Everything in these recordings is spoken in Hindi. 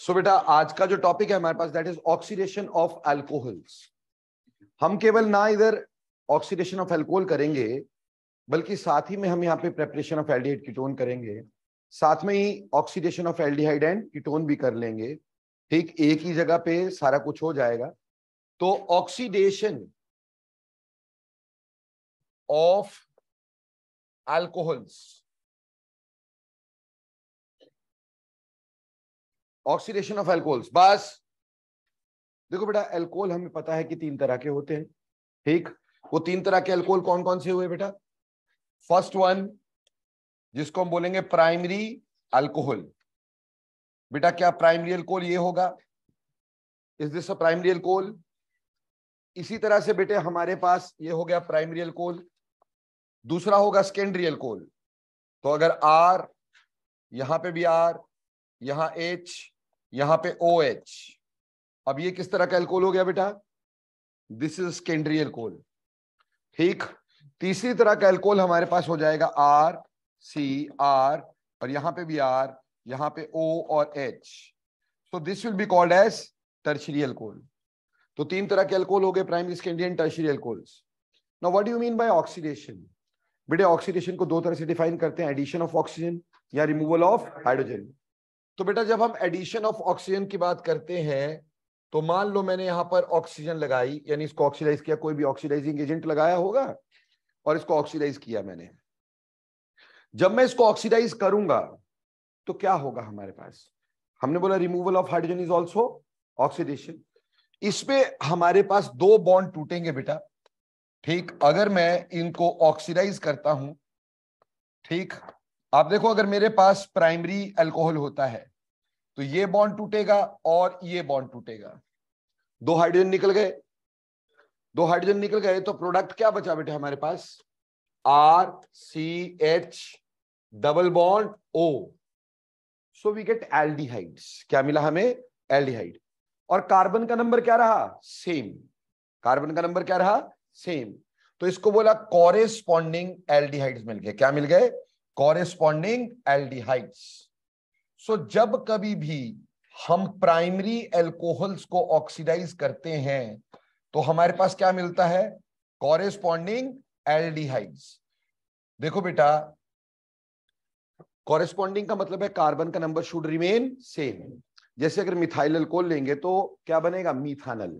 सो बेटा आज का जो टॉपिक है हमारे पास that is oxidation of alcohols हम केवल ना इधर ऑक्सीडेशन ऑफ एल्कोहल करेंगे बल्कि साथ ही में हम यहाँ पे प्रेपरेशन ऑफ एल्डिहाइड कीटोन करेंगे साथ में ही oxidation of aldehyde and ketone भी कर लेंगे ठीक एक ही जगह पे सारा कुछ हो जाएगा तो oxidation of alcohols oxidation of alcohols बस देखो बेटा एल्कोहल हमें पता है कि तीन तरह के होते हैं ठीक वो तीन तरह के एल्कोहल कौन कौन से हुए बेटा फर्स्ट वन जिसको हम बोलेंगे प्राइमरी अल्कोहल बेटा क्या प्राइमरी अल्कोहल ये होगा is this a primary alcohol इसी तरह से बेटे हमारे पास ये हो गया प्राइमरी अल्कोहल दूसरा होगा सेकेंडरी अल्कोहल तो अगर आर यहां पे भी आर यहां H यहां पे OH अब ये किस तरह का एल्कोल हो गया बेटा दिस इज सेकेंडरी एल्कोल ठीक तीसरी तरह का एल्कोल हमारे पास हो जाएगा आर सी आर और यहां पे भी आर यहां पे ओ और H so this will be called as tertiary alcohol तो तीन तरह के एल्कोल हो गए primary secondary and tertiary alcohols now what do you mean by oxidation बेटे ऑक्सीडेशन को दो तरह से डिफाइन करते हैं एडिशन ऑफ ऑक्सीजन या रिमूवल ऑफ हाइड्रोजन तो बेटा जब हम एडिशन ऑफ ऑक्सीजन की बात करते हैं तो मान लो मैंने यहां पर ऑक्सीजन लगाई यानी इसको ऑक्सीडाइज किया कोई भी ऑक्सीडाइजिंग एजेंट लगाया होगा और इसको ऑक्सीडाइज किया मैंने जब मैं इसको ऑक्सीडाइज करूंगा तो क्या होगा हमारे पास हमने बोला removal of hydrogen is also oxidation इसमें हमारे पास दो बॉन्ड टूटेंगे बेटा ठीक अगर मैं इनको ऑक्सीडाइज करता हूं ठीक आप देखो अगर मेरे पास प्राइमरी अल्कोहल होता है तो ये बॉन्ड टूटेगा और ये बॉन्ड टूटेगा दो हाइड्रोजन निकल गए दो हाइड्रोजन निकल गए तो प्रोडक्ट क्या बचा बेटे हमारे पास R C H double bond O so we get aldehydes क्या मिला हमें एल्डिहाइड और कार्बन का नंबर क्या रहा सेम कार्बन का नंबर क्या रहा सेम तो इसको बोला कॉरेस्पॉन्डिंग एल्डिहाइड्स मिल गए क्या मिल गए कॉरेस्पॉन्डिंग एल्डिहाइड्स सो जब कभी भी हम प्राइमरी एल्कोहल्स को ऑक्सीडाइज करते हैं तो हमारे पास क्या मिलता है कॉरेस्पॉन्डिंग एल्डिहाइड्स देखो बेटा कॉरेस्पॉन्डिंग का मतलब है कार्बन का नंबर शुड रिमेन सेम जैसे अगर मिथाइल अल्कोहल लेंगे तो क्या बनेगा मिथानल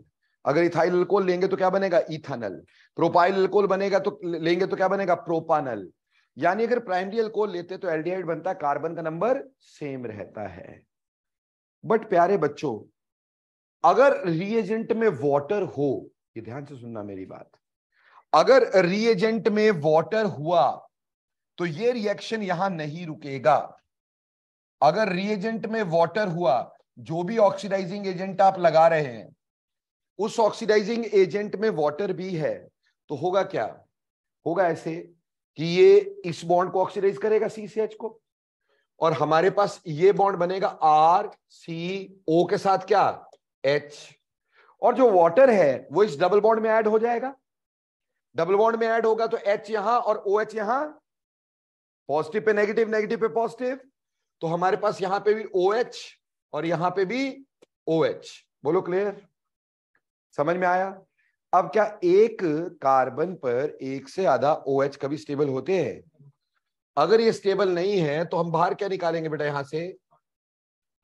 अगर इथाइल अल्कोहल लेंगे तो क्या बनेगा इथानल प्रोपाइल अल्कोहल बनेगा तो लेंगे तो क्या बनेगा प्रोपानल यानी अगर प्राइमरी अल्कोहल लेते तो एल्डिहाइड बनता कार्बन का नंबर सेम रहता है बट प्यारे बच्चों अगर रिएजेंट में वाटर हो ये ध्यान से सुनना मेरी बात अगर रिएजेंट में वाटर हुआ तो ये रिएक्शन यहां नहीं रुकेगा अगर रिएजेंट में वाटर हुआ जो भी ऑक्सीडाइजिंग एजेंट आप लगा रहे हैं उस ऑक्सीडाइजिंग एजेंट में वाटर भी है तो होगा क्या होगा ऐसे कि ये इस बॉन्ड को ऑक्सीडाइज करेगा सी सी एच को और हमारे पास ये बॉन्ड बनेगा आर सी ओ के साथ क्या एच और जो वाटर है वो इस डबल बॉन्ड में ऐड हो जाएगा डबल बॉन्ड में ऐड होगा तो एच यहां और ओ एच यहां पॉजिटिव पे नेगेटिव नेगेटिव पे पॉजिटिव तो हमारे पास यहां पे भी ओ OH और यहां पे भी ओ OH. बोलो क्लियर समझ में आया अब क्या एक कार्बन पर एक से आधा ओ OH कभी स्टेबल होते हैं अगर ये स्टेबल नहीं है तो हम बाहर क्या निकालेंगे बेटा यहां से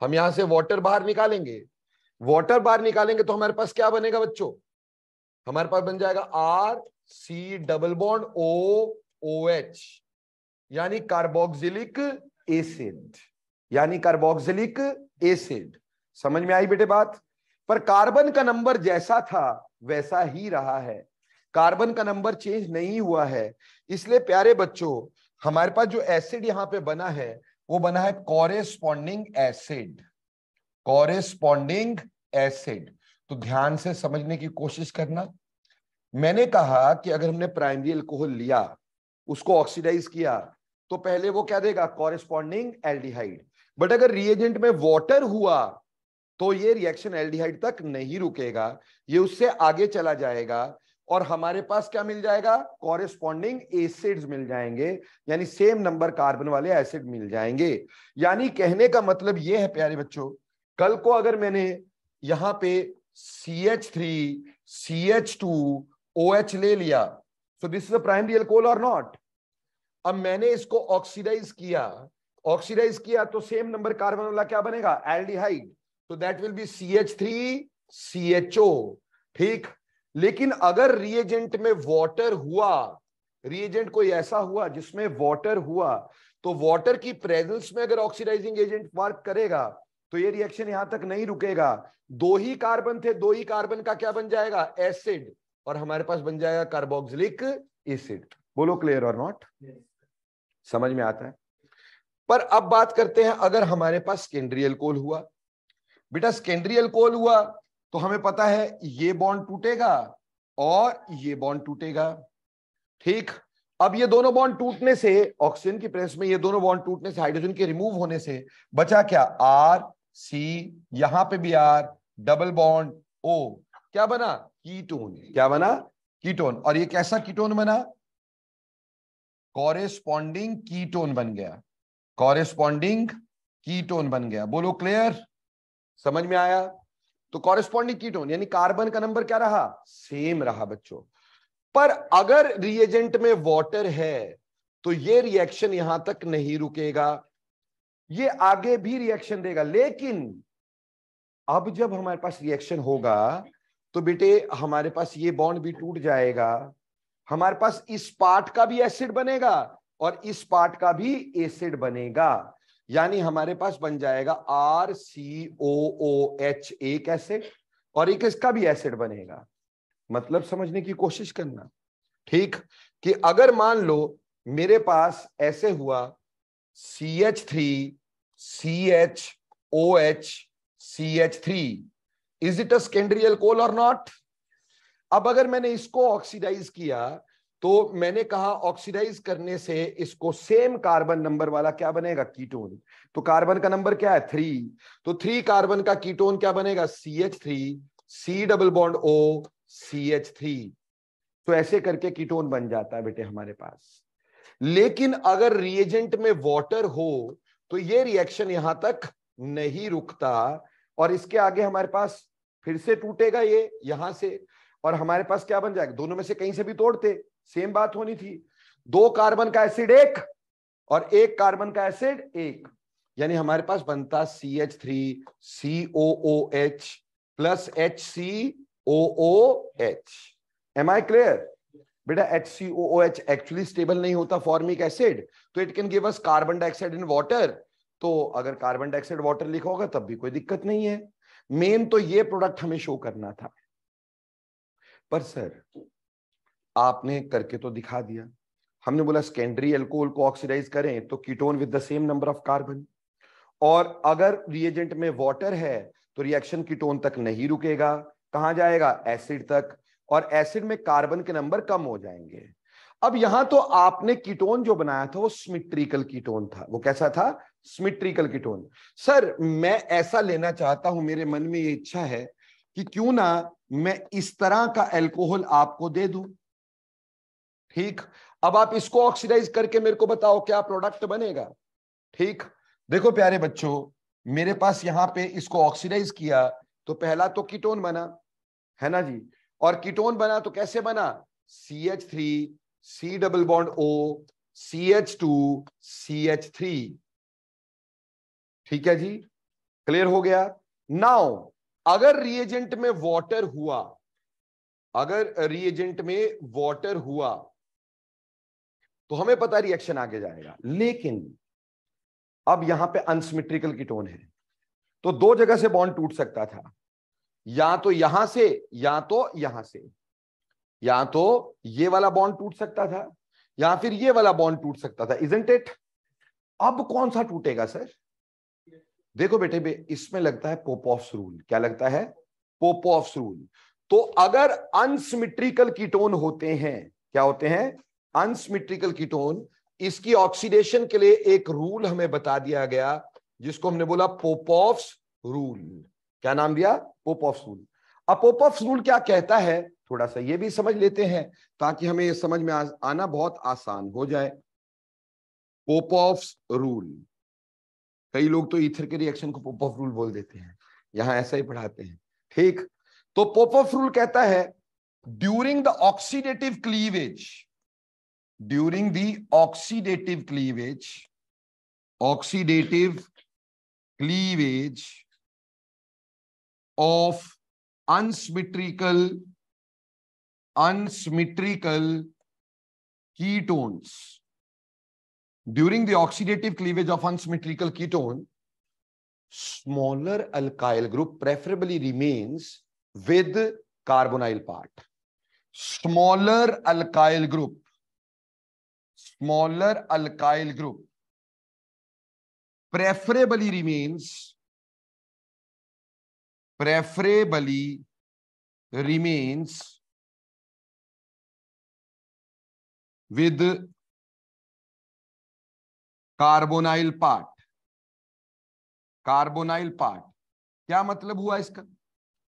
हम यहां से वाटर बाहर निकालेंगे वाटर बाहर निकालेंगे तो हमारे पास क्या बनेगा बच्चों हमारे पास बन जाएगा R C double bond O O H यानी कार्बोक्सिलिक एसिड यानी कार्बोक्सिलिक एसिड समझ में आई बेटे बात पर कार्बन का नंबर जैसा था वैसा ही रहा है कार्बन का नंबर चेंज नहीं हुआ है इसलिए प्यारे बच्चों हमारे पास जो एसिड यहां पे बना है वो बना है कॉरेस्पॉन्डिंग एसिड कॉरेस्पॉन्डिंग एसिड तो ध्यान से समझने की कोशिश करना मैंने कहा कि अगर हमने प्राइमरी एल्कोहल लिया उसको ऑक्सीडाइज किया तो पहले वो क्या देगा कॉरेस्पॉन्डिंग एल्डिहाइड बट अगर रिएजेंट में वॉटर हुआ तो ये रिएक्शन एल्डिहाइड तक नहीं रुकेगा ये उससे आगे चला जाएगा और हमारे पास क्या मिल जाएगा कॉरेस्पॉन्डिंग एसिड्स मिल जाएंगे यानी सेम नंबर कार्बन वाले एसिड मिल जाएंगे यानी कहने का मतलब ये है प्यारे बच्चों कल को अगर मैंने यहां पे C H three C H two O H ले लिया so this is a primary alcohol or not अब मैंने इसको ऑक्सीडाइज किया ऑक्सीडाइज किया तो सेम नंबर कार्बन वाला क्या बनेगा एल्डिहाइड तो that will be C H three C H O ठीक लेकिन अगर रिएजेंट में वॉटर हुआ रिएजेंट कोई ऐसा हुआ जिसमें वॉटर हुआ तो वॉटर की प्रेजेंस में अगर ऑक्सीडाइजिंग एजेंट वर्क करेगा तो ये रिएक्शन यहां तक नहीं रुकेगा दो ही कार्बन थे दो ही कार्बन का क्या बन जाएगा एसिड और हमारे पास बन जाएगा कार्बोक्सिलिक एसिड बोलो क्लियर और नॉट समझ में आता है पर अब बात करते हैं अगर हमारे पास केंड्रियल कोल हुआ बेटा सेकेंडरी अल्कोहल हुआ तो हमें पता है ये बॉन्ड टूटेगा और ये बॉन्ड टूटेगा ठीक अब ये दोनों बॉन्ड टूटने से ऑक्सीजन की प्रेस में ये दोनों बॉन्ड टूटने से हाइड्रोजन के रिमूव होने से बचा क्या आर सी यहां पे भी आर डबल बॉन्ड ओ क्या बना कीटोन क्या बना कीटोन और ये कैसा कीटोन बना कॉरेस्पॉन्डिंग कीटोन बन गया कॉरेस्पॉन्डिंग कीटोन बन गया बोलो क्लियर समझ में आया तो कॉरेस्पॉन्डिंग कीटोन यानी कार्बन का नंबर क्या रहा सेम रहा बच्चों पर अगर रिएजेंट में वॉटर है तो ये रिएक्शन यहां तक नहीं रुकेगा ये आगे भी रिएक्शन देगा लेकिन अब जब हमारे पास रिएक्शन होगा तो बेटे हमारे पास ये बॉन्ड भी टूट जाएगा हमारे पास इस पार्ट का भी एसिड बनेगा और इस पार्ट का भी एसिड बनेगा यानी हमारे पास बन जाएगा R C O O H एक एसिड और एक इसका भी एसिड बनेगा मतलब समझने की कोशिश करना ठीक कि अगर मान लो मेरे पास ऐसे हुआ C H three C H O H C H three is it a secondary alcohol or not अब अगर मैंने इसको ऑक्सीडाइज किया तो मैंने कहा ऑक्सीडाइज करने से इसको सेम कार्बन नंबर वाला क्या बनेगा कीटोन तो कार्बन का नंबर क्या है थ्री तो थ्री कार्बन का कीटोन क्या बनेगा C H three C double bond O C H three तो ऐसे करके कीटोन बन जाता है बेटे हमारे पास लेकिन अगर रिएजेंट में वॉटर हो तो ये रिएक्शन यहां तक नहीं रुकता और इसके आगे हमारे पास फिर से टूटेगा ये यहां से और हमारे पास क्या बन जाएगा दोनों में से कहीं से भी तोड़ते सेम बात होनी थी दो कार्बन का एसिड एक और एक कार्बन का एसिड एक यानी हमारे पास बनता C H three C O O H plus H C O O H am I clear बेटा H C O O H actually stable नहीं होता फॉर्मिक एसिड तो it can give us carbon dioxide in water तो अगर कार्बन डाइऑक्साइड वाटर लिखा होगा तब भी कोई दिक्कत नहीं है मेन तो ये प्रोडक्ट हमें शो करना था पर सर आपने करके तो दिखा दिया हमने बोला सेकेंडरी एल्कोहल को ऑक्सीडाइज करें तो ketone with the same number of carbon और अगर रिएजेंट में वाटर है तो रिएक्शन कीटोन तक नहीं रुकेगा कहा जाएगा एसिड तक और एसिड में कार्बन के नंबर कम हो जाएंगे अब यहां तो आपने कीटोन जो बनाया था वो स्मिट्रिकल कीटोन था वो कैसा था स्मिट्रिकल कीटोन सर मैं ऐसा लेना चाहता हूं मेरे मन में ये इच्छा है कि क्यों ना मैं इस तरह का एल्कोहल आपको दे दूं ठीक अब आप इसको ऑक्सीडाइज करके मेरे को बताओ क्या प्रोडक्ट बनेगा ठीक देखो प्यारे बच्चों मेरे पास यहां पे इसको ऑक्सीडाइज किया तो पहला तो कीटोन बना है ना जी और कीटोन बना तो कैसे बना C H three C double bond O C H two C H three ठीक है जी क्लियर हो गया नाउ अगर रिएजेंट में वाटर हुआ अगर रिएजेंट में वाटर हुआ तो हमें पता रिएक्शन आगे जाएगा लेकिन अब यहां पे अनसिमेट्रिकल की टोन है तो दो जगह से बॉन्ड टूट सकता था या तो यहां से या तो यहां से या तो ये वाला बॉन्ड टूट सकता था या फिर ये वाला बॉन्ड टूट सकता था इजेंट इट अब कौन सा टूटेगा सर देखो बेटे बे, इसमें लगता है पोप ऑफ रूल क्या लगता है पोप ऑफ रूल तो अगर अनसिमिट्रिकल कीटोन होते हैं क्या होते हैं अनसिमेट्रिकल कीटोन इसकी ऑक्सीडेशन के लिए एक रूल हमें बता दिया गया जिसको हमने बोला पोपॉफ्स रूल क्या नाम दिया पोपॉफ्स रूल अब पोपॉफ्स रूल क्या कहता है थोड़ा सा ये भी समझ लेते हैं ताकि हमें ये समझ में आना बहुत आसान हो जाए पोपॉफ्स रूल कई लोग तो ईथर के रिएक्शन को पोपॉफ रूल बोल देते हैं यहां ऐसा ही पढ़ाते हैं ठीक तो पोपॉफ रूल कहता है during the oxidative cleavage during the oxidative cleavage, oxidative cleavage of unsymmetrical, unsymmetrical ketones. During the oxidative cleavage of unsymmetrical ketone, smaller alkyl group preferably remains with carbonyl part. Smaller alkyl group smaller alkyl group preferably remains preferably remains with carbonyl part carbonyl part क्या मतलब हुआ इसका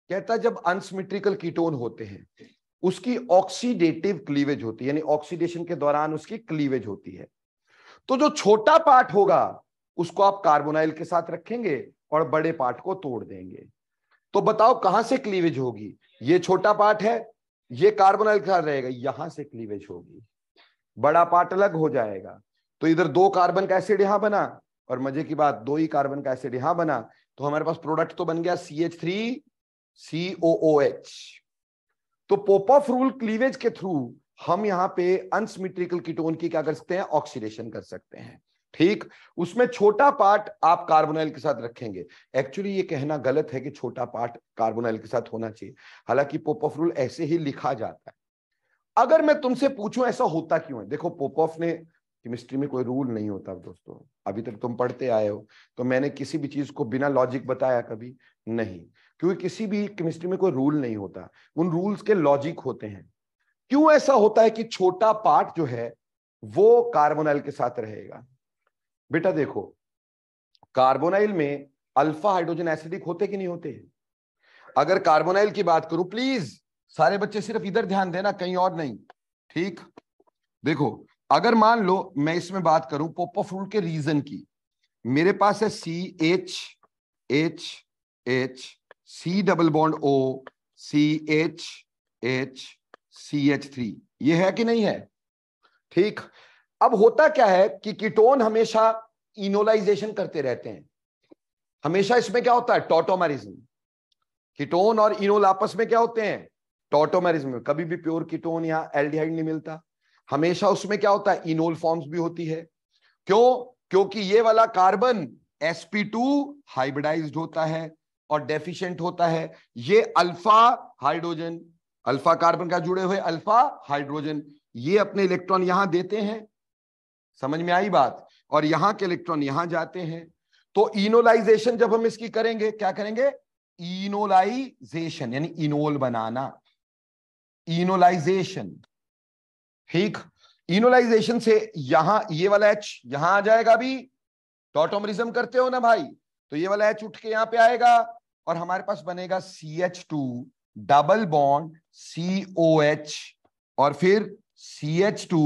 कहता जब अनसिमेट्रिकल कीटोन होते हैं उसकी ऑक्सीडेटिव क्लीवेज होती है यानी ऑक्सीडेशन के दौरान उसकी क्लीवेज होती है तो जो छोटा पार्ट होगा उसको आप कार्बोनाइल के साथ रखेंगे और बड़े पार्ट को तोड़ देंगे तो बताओ कहां से क्लीवेज होगी ये छोटा पार्ट है ये कार्बोनाइल के साथ रहेगा यहां से क्लीवेज होगी बड़ा पार्ट अलग हो जाएगा तो इधर दो कार्बन का एसिड यहां बना और मजे की बात दो ही कार्बन का एसिड यहां बना तो हमारे पास प्रोडक्ट तो बन गया C H three C O O H तो पोप ऑफ रूल क्लीवेज के थ्रू हम यहाँ पे अनसिमेट्रिकल कीटोन की क्या कर सकते हैं ऑक्सीडेशन कर सकते हैं ठीक उसमें छोटा पार्ट आप कार्बोनाइल के साथ रखेंगे एक्चुअली ये कहना गलत है कि छोटा पार्ट कार्बोनाइल के साथ होना चाहिए हालांकि पोप ऑफ रूल ऐसे ही लिखा जाता है अगर मैं तुमसे पूछूं ऐसा होता क्यों है देखो पोप ऑफ ने केमिस्ट्री में कोई रूल नहीं होता दोस्तों अभी तक तुम पढ़ते आए हो तो मैंने किसी भी चीज को बिना लॉजिक बताया कभी नहीं क्योंकि किसी भी केमिस्ट्री में कोई रूल नहीं होता उन रूल्स के लॉजिक होते हैं क्यों ऐसा होता है कि छोटा पार्ट जो है वो कार्बोनाइल के साथ रहेगा बेटा देखो कार्बोनाइल में अल्फा हाइड्रोजन एसिडिक होते कि नहीं होते अगर कार्बोनाइल की बात करूं प्लीज सारे बच्चे सिर्फ इधर ध्यान देना कहीं और नहीं ठीक देखो अगर मान लो मैं इसमें बात करूं पोपो फ्रूट के रीजन की मेरे पास है C H H H C double bond O C H H C H three ये है कि नहीं है ठीक अब होता क्या है कि कीटोन हमेशा इनोलाइजेशन करते रहते हैं हमेशा इसमें क्या होता है टोटोमरिज्म कीटोन और इनोल आपस में क्या होते हैं टोटोमरिज्म कभी भी प्योर कीटोन या एल्डिहाइड नहीं मिलता हमेशा उसमें क्या होता है इनोल फॉर्म्स भी होती है क्यों क्योंकि ये वाला कार्बन sp2 हाइब्रिडाइज्ड होता है और डेफिशिएंट होता है ये अल्फा हाइड्रोजन अल्फा कार्बन का जुड़े हुए अल्फा हाइड्रोजन ये अपने इलेक्ट्रॉन यहां देते हैं समझ में आई बात और यहां के इलेक्ट्रॉन यहां जाते हैं तो इनोलाइजेशन जब हम इसकी करेंगे क्या करेंगे इनोलाइजेशन यानी इनोल बनाना इनोलाइजेशन ठीक इनोलाइजेशन से यहां ये वाला एच यहां आ जाएगा अभी टॉटोमरिज्म करते हो ना भाई तो ये वाला एच उठ के यहां पे आएगा और हमारे पास बनेगा C H two double bond C O H और फिर C H two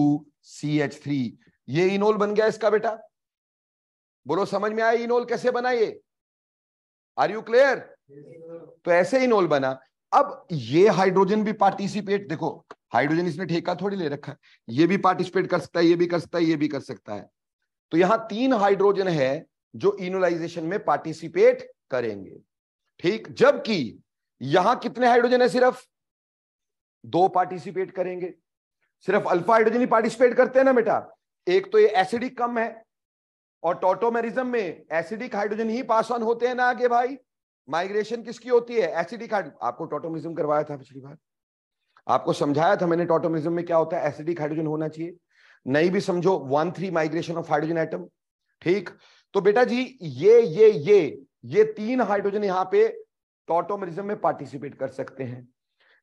C H three ये इनोल बन गया इसका बेटा बोलो समझ में आया इनोल कैसे बना ये आर यू क्लियर तो ऐसे इनोल बना अब ये हाइड्रोजन भी पार्टिसिपेट देखो हाइड्रोजन इसने ठेका थोड़ी ले रखा है ये भी पार्टिसिपेट कर सकता है ये भी कर सकता है ये भी कर सकता है तो यहां तीन हाइड्रोजन है जो इनोलाइजेशन में पार्टिसिपेट करेंगे ठीक जबकि यहां कितने हाइड्रोजन है सिर्फ दो पार्टिसिपेट करेंगे सिर्फ अल्फा हाइड्रोजन ही पार्टिसिपेट करते हैं ना बेटा एक तो ये एसिडिक कम है और टोटोमेरिज्म में एसिडिक हाइड्रोजन ही पास ऑन होते हैं ना आगे भाई माइग्रेशन किसकी होती है एसिडिक आपको टोटोमिज्म करवाया था पिछली बार आपको समझाया था मैंने टोटोमिज्म में क्या होता है एसिडिक हाइड्रोजन होना चाहिए नहीं भी समझो one three migration of hydrogen atom ठीक तो बेटा जी ये ये ये ये तीन हाइड्रोजन यहां पे टोटोमरिज्म में पार्टिसिपेट कर सकते हैं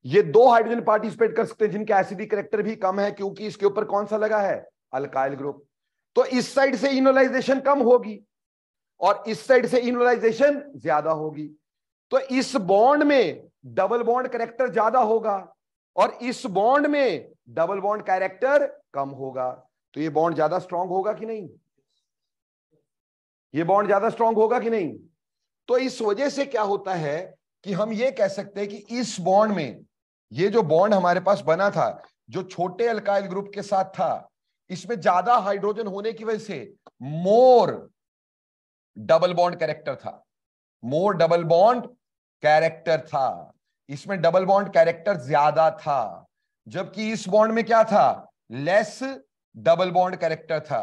ये दो हाइड्रोजन पार्टिसिपेट कर सकते हैं जिनके एसिडिक करेक्टर भी कम है क्योंकि इसके ऊपर कौन सा लगा है अल्काइल ग्रुप तो इस साइड से इनोलाइजेशन कम होगी और इस साइड से इनोलाइजेशन ज्यादा होगी तो इस बॉन्ड में डबल बॉन्ड करेक्टर ज्यादा होगा और इस बॉन्ड में डबल बॉन्ड कैरेक्टर कम होगा तो ये बॉन्ड ज्यादा स्ट्रांग होगा कि नहीं ये बॉन्ड ज्यादा स्ट्रांग होगा कि नहीं तो इस वजह से क्या होता है कि हम ये कह सकते हैं कि इस बॉन्ड में ये जो बॉन्ड हमारे पास बना था जो छोटे अल्काइल ग्रुप के साथ था इसमें ज्यादा हाइड्रोजन होने की वजह से मोर डबल बॉन्ड कैरेक्टर था मोर डबल बॉन्ड कैरेक्टर था इसमें डबल बॉन्ड कैरेक्टर ज्यादा था जबकि इस बॉन्ड में क्या था लेस डबल बॉन्ड कैरेक्टर था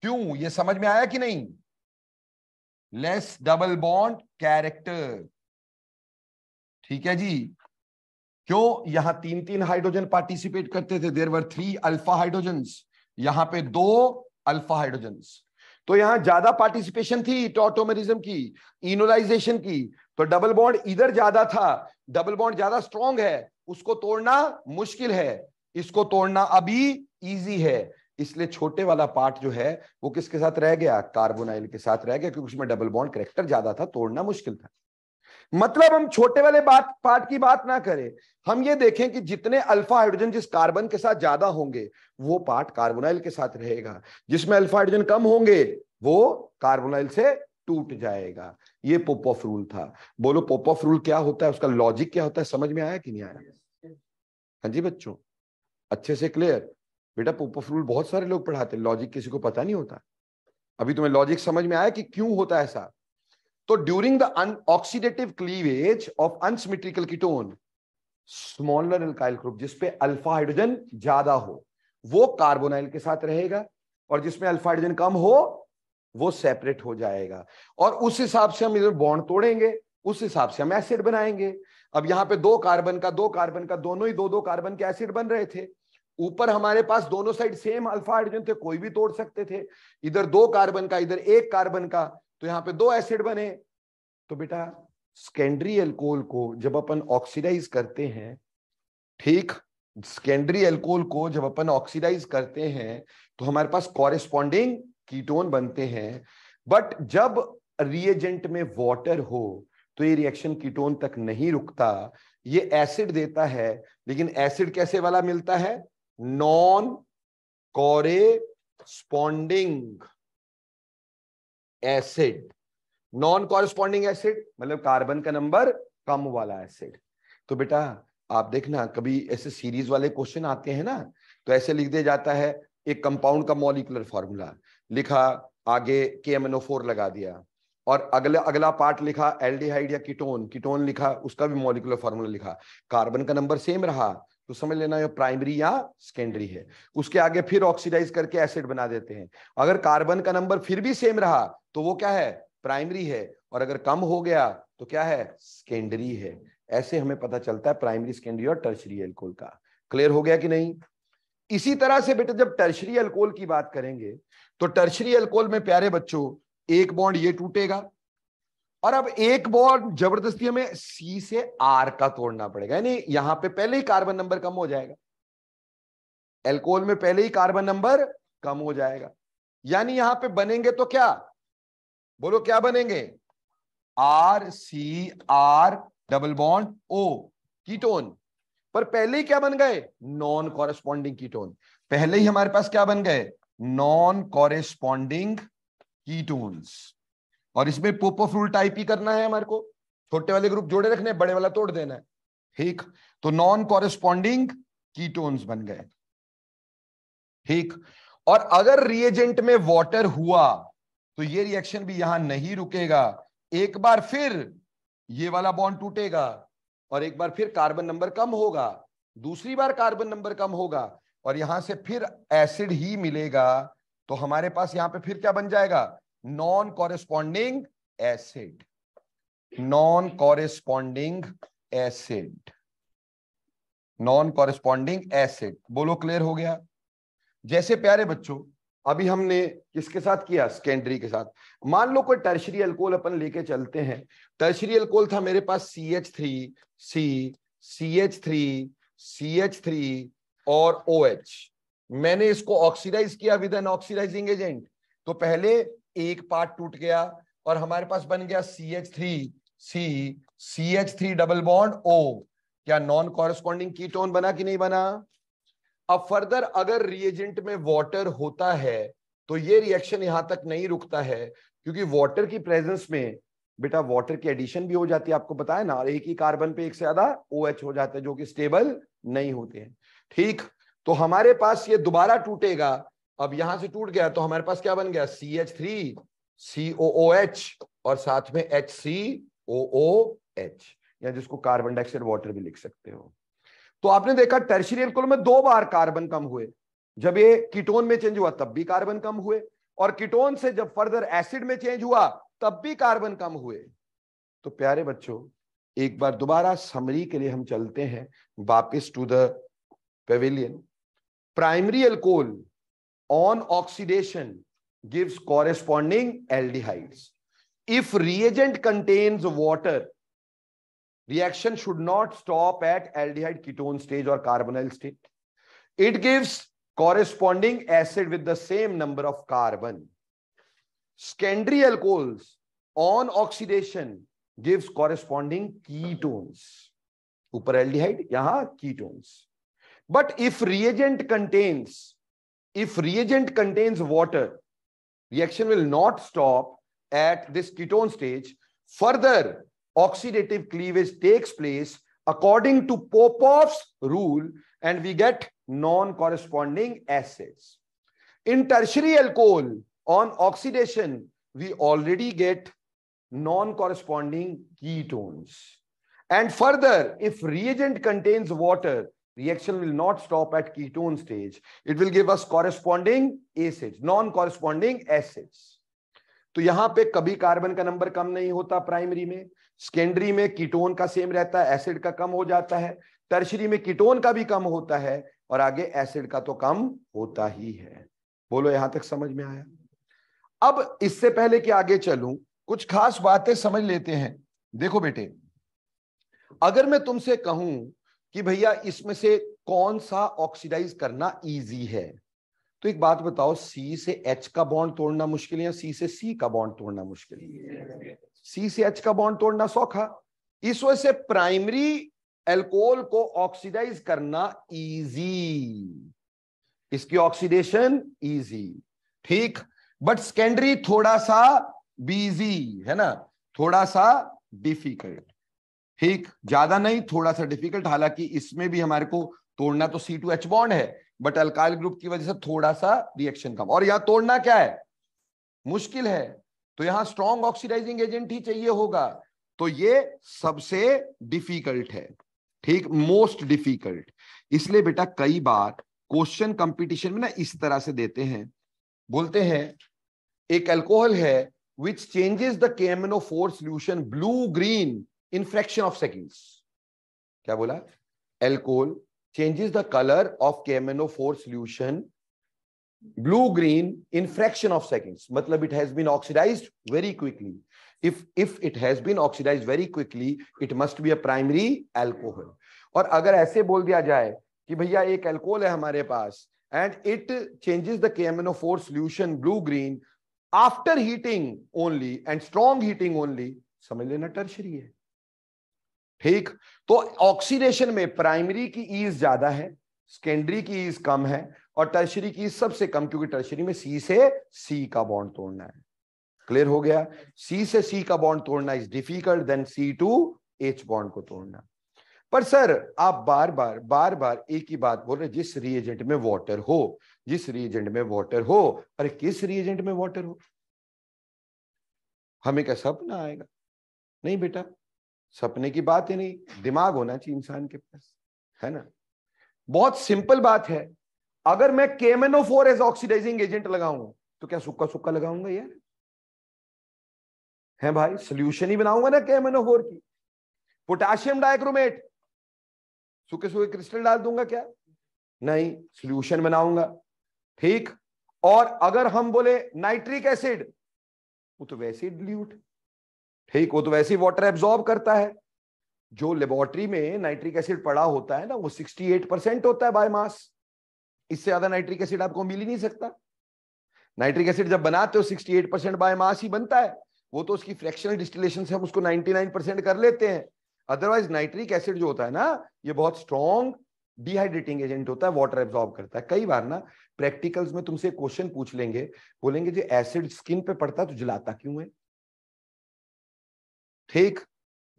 क्यों ये समझ में आया कि नहीं लेस डबल बॉन्ड कैरेक्टर ठीक है जी क्यों यहां तीन तीन हाइड्रोजन पार्टिसिपेट करते थे there were three alpha hydrogen यहां पे दो अल्फा हाइड्रोजन तो यहां ज्यादा पार्टिसिपेशन थी टोटोमेरिज्म की इनोलाइजेशन की तो डबल बॉन्ड इधर ज्यादा था डबल बॉन्ड ज्यादा स्ट्रॉन्ग है उसको तोड़ना मुश्किल है इसको तोड़ना अभी इजी है इसलिए छोटे वाला पार्ट जो है वो किसके साथ रह गया कार्बोनाइल के साथ रह गया क्योंकि उसमें डबल बॉन्ड करेक्टर ज्यादा था तोड़ना मुश्किल था मतलब हम छोटे वाले बात पार्ट की बात ना करें हम ये देखें कि जितने अल्फा हाइड्रोजन जिस कार्बन के साथ ज्यादा होंगे वो पार्ट कार्बोनाइल के साथ रहेगा जिसमें अल्फा हाइड्रोजन कम होंगे वो कार्बोनाइल से टूट जाएगा ये पोप ऑफ रूल था बोलो पोप ऑफ रूल क्या होता है उसका लॉजिक क्या होता है समझ में आया कि नहीं आया हाँ जी बच्चों अच्छे से क्लियर बेटा पोप ऑफ रूल बहुत सारे लोग पढ़ाते लॉजिक किसी को पता नहीं होता अभी तुम्हें लॉजिक समझ में आया कि क्यों होता है ऐसा तो during the oxidative cleavage of unsymmetrical ketone smaller alkyl group जिसपे अल्फा हाइड्रोजन ज्यादा हो वो कार्बोनाइल के साथ रहेगा और जिसमें अल्फा हाइड्रोजन कम हो वो सेपरेट हो जाएगा और उस हिसाब से हम इधर बॉन्ड तोड़ेंगे उस हिसाब से हम एसिड बनाएंगे अब यहाँ पे दो कार्बन का दो कार्बन का दोनों ही दो दो कार्बन के एसिड बन रहे थे ऊपर हमारे पास दोनों साइड सेम अल्फा हाइड्रोजन थे कोई भी तोड़ सकते थे इधर दो कार्बन का इधर एक कार्बन का तो यहां पे दो एसिड बने तो बेटा सेकेंडरी एल्कोहल को जब अपन ऑक्सीडाइज करते हैं ठीक सेकेंडरी एल्कोहल को जब अपन ऑक्सीडाइज करते हैं तो हमारे पास कॉरेस्पॉन्डिंग कीटोन बनते हैं बट जब रिएजेंट में वॉटर हो तो ये रिएक्शन कीटोन तक नहीं रुकता ये एसिड देता है लेकिन एसिड कैसे वाला मिलता है non corresponding acid non corresponding acid मतलब कार्बन का नंबर कम वाला एसिड तो बेटा आप देखना कभी ऐसे सीरीज वाले क्वेश्चन आते हैं ना तो ऐसे लिख दिया जाता है एक कंपाउंड का मॉलिकुलर फॉर्मूला लिखा आगे के फोर लगा दिया और अगला अगला पार्ट लिखा एल्डिहाइड या कीटोन कीटोन लिखा उसका भी मॉलिकुलर फॉर्मूला लिखा कार्बन का नंबर सेम रहा तो समझ लेना ये प्राइमरी या सेकेंडरी है उसके आगे फिर ऑक्सीडाइज करके एसिड बना देते हैं अगर कार्बन का नंबर फिर भी सेम रहा तो वो क्या है प्राइमरी है और अगर कम हो गया तो क्या है सेकेंडरी है ऐसे हमें पता चलता है प्राइमरी सेकेंडरी और टर्शरी एल्कोल का क्लियर हो गया कि नहीं इसी तरह से बेटा जब टर्शरी एल्कोल की बात करेंगे तो टर्शरी एल्कोल में प्यारे बच्चों एक बॉन्ड ये टूटेगा और अब एक बॉन्ड जबरदस्ती हमें सी से आर का तोड़ना पड़ेगा यानी यहां पे पहले ही कार्बन नंबर कम हो जाएगा एल्कोहल में पहले ही कार्बन नंबर कम हो जाएगा यानी यहां पे बनेंगे तो क्या बोलो क्या बनेंगे R C R double bond O ketone पर पहले ही क्या बन गए नॉन कॉरेस्पॉन्डिंग कीटोन पहले ही हमारे पास क्या बन गए नॉन कॉरेस्पॉन्डिंग कीटोन्स और इसमें पोपो फ्रूल टाइप ही करना है हमारे को छोटे वाले ग्रुप जोड़े रखने बड़े वाला तोड़ देना है ठीक तो नॉन कॉरेस्पॉन्डिंग कीटोन्स बन गए ठीक और अगर रिएजेंट में वाटर हुआ तो ये रिएक्शन भी यहां नहीं रुकेगा एक बार फिर ये वाला बॉन्ड टूटेगा और एक बार फिर कार्बन नंबर कम होगा दूसरी बार कार्बन नंबर कम होगा और यहां से फिर एसिड ही मिलेगा तो हमारे पास यहां पे फिर क्या बन जाएगा non corresponding acid non corresponding acid non corresponding acid बोलो क्लियर हो गया जैसे प्यारे बच्चों अभी हमने किसके साथ किया सेकेंडरी के साथ मान लो कोई टर्शरी अल्कोहल अपन लेके चलते हैं टर्शरी अल्कोहल था मेरे पास C H three C C H three C H three और ओ OH. एच मैंने इसको ऑक्सीडाइज किया विद एन ऑक्सीडाइजिंग एजेंट तो पहले एक पार्ट टूट गया और हमारे पास बन गया C H three C C H three double bond O क्या नॉन कॉरेस्पॉन्डिंग कीटोन बना कि नहीं बना अब फर्दर अगर रिएजेंट में वाटर होता है तो ये रिएक्शन यहां तक नहीं रुकता है क्योंकि वाटर की प्रेजेंस में बेटा वाटर की एडिशन भी हो जाती है आपको बताया ना एक ही कार्बन पे एक से ज्यादा ओ OH हो जाते हैं जो कि स्टेबल नहीं होते हैं ठीक तो हमारे पास ये दोबारा टूटेगा अब यहां से टूट गया तो हमारे पास क्या बन गया C H three C O O H और साथ में H C O O H या जिसको कार्बन डाइऑक्साइड वाटर भी लिख सकते हो तो आपने देखा टर्शरी अल्कोहल में दो बार कार्बन कम हुए जब ये कीटोन में चेंज हुआ तब भी कार्बन कम हुए और कीटोन से जब फर्दर एसिड में चेंज हुआ तब भी कार्बन कम हुए तो प्यारे बच्चों एक बार दोबारा समरी के लिए हम चलते हैं वापस to the pavilion primary alcohol on oxidation gives corresponding aldehydes. If reagent contains water, reaction should not stop at aldehyde ketone stage or carbonyl state. It gives corresponding acid with the same number of carbon. Secondary alcohols on oxidation gives corresponding ketones. Upper aldehyde, yaha ketones. But if reagent contains if reagent contains water, reaction will not stop at this ketone stage. Further, oxidative cleavage takes place according to Popov's rule and we get non-corresponding acids. In tertiary alcohol, on oxidation, we already get non-corresponding ketones. And further, if reagent contains water, reaction will not stop at ketone stage. It will give us corresponding acids, non-corresponding acids. तो यहां पे कभी कार्बन का नंबर कम नहीं होता प्राइमरी में सेकेंडरी में कीटोन का सेम रहता है एसिड का कम हो जाता है टर्शरी में कीटोन का भी कम होता है और आगे एसिड का तो कम होता ही है बोलो यहां तक समझ में आया अब इससे पहले कि आगे चलूं कुछ खास बातें समझ लेते हैं देखो बेटे अगर मैं तुमसे कहूं कि भैया इसमें से कौन सा ऑक्सीडाइज करना इजी है तो एक बात बताओ सी से एच का बॉन्ड तोड़ना मुश्किल है या सी से सी का बॉन्ड तोड़ना मुश्किल है सी से एच का बॉन्ड तोड़ना सौखा इस वजह से प्राइमरी एल्कोहल को ऑक्सीडाइज करना इजी इसकी ऑक्सीडेशन इजी ठीक बट सेकेंडरी थोड़ा सा बीजी है ना थोड़ा सा डिफिकल्ट ठीक ज्यादा नहीं थोड़ा सा डिफिकल्ट हालांकि इसमें भी हमारे को तोड़ना तो सी टू एच बॉन्ड है बट अल्काइल ग्रुप की वजह से थोड़ा सा रिएक्शन कम और यहां तोड़ना क्या है मुश्किल है तो यहां स्ट्रॉन्ग ऑक्सीडाइजिंग एजेंट ही चाहिए होगा तो ये सबसे डिफिकल्ट है ठीक मोस्ट डिफिकल्ट इसलिए बेटा कई बार क्वेश्चन कंपटीशन में ना इस तरह से देते हैं बोलते हैं एक अल्कोहल है which changes the K M N O four solution blue green in fraction of seconds क्या बोला alcohol changes the colour of K M N O four solution blue green in fraction of seconds मतलब it has been oxidise very quickly if if it has been oxidise very quickly it must be a primary alcohol और अगर ऐसे बोल दिया जाए कि भैया एक एल्कोहल है हमारे पास and it changes the K M N O four solution blue green after heating only and strong heating only समझ लेना टर्शरी है ठीक तो ऑक्सीडेशन में प्राइमरी की ईज ज्यादा है सेकेंडरी की ईज कम है और टर्शरी की सबसे कम क्योंकि टर्शरी में सी से सी का बॉन्ड तोड़ना है क्लियर हो गया सी से सी का बॉन्ड तोड़ना is difficult than C two H bond को तोड़ना पर सर आप बार बार बार बार एक ही बात बोल रहे जिस रिएजेंट में वाटर हो जिस रिएजेंट में वाटर हो अरे किस रिएजेंट में वाटर हो हमें क्या सपना आएगा नहीं बेटा सपने की बात ही नहीं दिमाग होना चाहिए इंसान के पास है ना बहुत सिंपल बात है अगर मैं K M N O four as oxidising agent लगाऊंगा तो क्या सुक्का सुक्का लगाऊंगा यार है भाई सोल्यूशन ही बनाऊंगा ना केमेनो फोर की पोटासियम डायक्रोमेट सूखे सूखे क्रिस्टल डाल दूंगा क्या नहीं सोल्यूशन बनाऊंगा ठीक और अगर हम बोले नाइट्रिक एसिड वो तो वैसे ही डिल्यूट ठीक वो तो वैसे ही वाटर एब्जॉर्ब करता है जो लेबोरेटरी में नाइट्रिक एसिड पड़ा होता है ना वो 68 परसेंट होता है बाय मास इससे ज्यादा नाइट्रिक एसिड आपको मिल ही नहीं सकता नाइट्रिक एसिड जब बनाते हो 68 परसेंट बाय मास ही बनता है वो तो उसकी फ्रैक्शनल डिस्टिलेशन से हम उसको 99 परसेंट कर लेते हैं अदरवाइज नाइट्रिक एसिड जो होता है ना ये बहुत स्ट्रॉन्ग डिहाइड्रेटिंग एजेंट होता है वाटर एब्जॉर्ब करता है कई बार ना प्रैक्टिकल्स में तुमसे क्वेश्चन पूछ लेंगे बोलेंगे जो एसिड स्किन पे पड़ता है तो जलाता क्यों है ठीक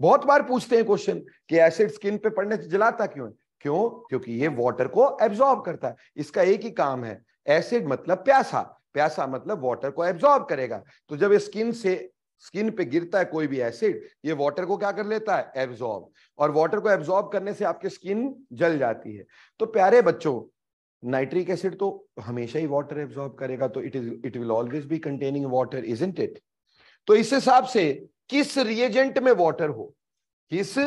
बहुत बार पूछते हैं क्वेश्चन कि एसिड स्किन पे पड़ने से जलाता क्यों है क्यों क्योंकि ये वाटर को एब्जॉर्ब करता है इसका एक ही काम है एसिड मतलब प्यासा प्यासा मतलब वाटर को एब्जॉर्ब करेगा तो जब स्किन से स्किन पे गिरता है कोई भी एसिड ये वाटर को क्या कर लेता है एब्जॉर्ब और वाटर को एब्जॉर्ब करने से आपकी स्किन जल जाती है तो प्यारे बच्चों नाइट्रिक एसिड तो हमेशा ही वाटर एब्जॉर्ब करेगा तो it is it will always be containing water is it तो इस हिसाब से किस रिएजेंट में वाटर हो किस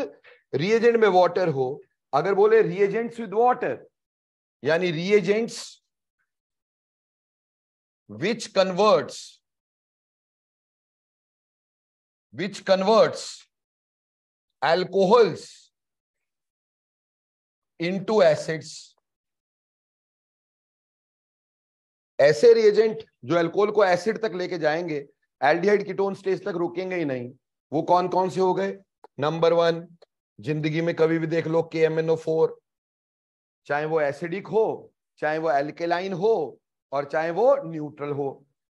रिएजेंट में वाटर हो अगर बोले रिएजेंट्स विद वाटर यानी reagents which converts which converts alcohols into acids ऐसे रिएजेंट जो अल्कोहल को एसिड तक लेके जाएंगे एल्डिहाइड कीटोन स्टेज तक रुकेंगे ही नहीं वो कौन कौन से हो गए नंबर वन जिंदगी में कभी भी देख लो के एम एन ओ फोर चाहे वो एसिडिक हो चाहे वो एल्केलाइन हो और चाहे वो न्यूट्रल हो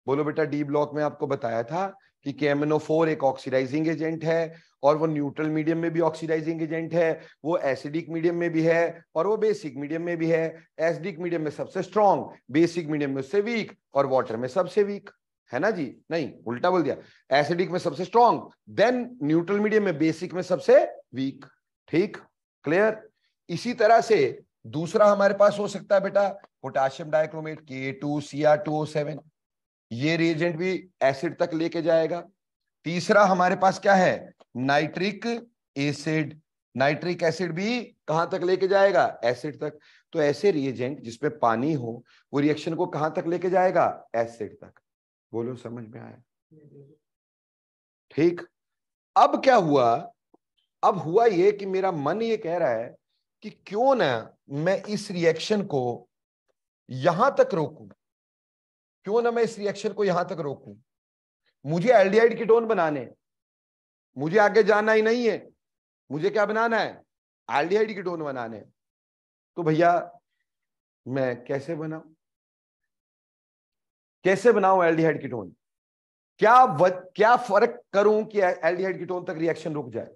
बोलो बेटा डी ब्लॉक में आपको बताया था कि K M N O four एक ऑक्सीडाइजिंग एजेंट है और वो न्यूट्रल मीडियम में भी ऑक्सीडाइजिंग एजेंट है वो एसिडिक मीडियम में भी है और वो बेसिक मीडियम में भी है एसिडिक मीडियम में सबसे स्ट्रॉन्ग बेसिक मीडियम में उससे वीक और वाटर में सबसे वीक है ना जी नहीं उल्टा बोल दिया एसिडिक में सबसे स्ट्रॉन्ग देन न्यूट्रल मीडियम में बेसिक में सबसे वीक ठीक क्लियर इसी तरह से दूसरा हमारे पास हो सकता है बेटा potassium dichromate K two C R two seven ये रिएजेंट भी एसिड तक लेके जाएगा तीसरा हमारे पास क्या है नाइट्रिक एसिड नाइट्रिक एसिड भी कहां तक लेके जाएगा एसिड तक तो ऐसे रिएजेंट जिसमें पानी हो वो रिएक्शन को कहां तक लेके जाएगा एसिड तक बोलो समझ में आया हम्म, हम्म, हम्म। ठीक अब क्या हुआ अब हुआ ये कि मेरा मन ये कह रहा है कि क्यों ना मैं इस रिएक्शन को यहां तक रोकूं क्यों ना मैं इस रिएक्शन को यहां तक रोकूं मुझे एल्डिहाइड कीटोन बनाने मुझे आगे जाना ही नहीं है मुझे क्या बनाना है एल्डिहाइड कीटोन बनाने तो भैया मैं कैसे बनाऊं कैसे बनाऊं एल्डिहाइड कीटोन क्या व, क्या फर्क करूं कि एल्डिहाइड कीटोन तक रिएक्शन रुक जाए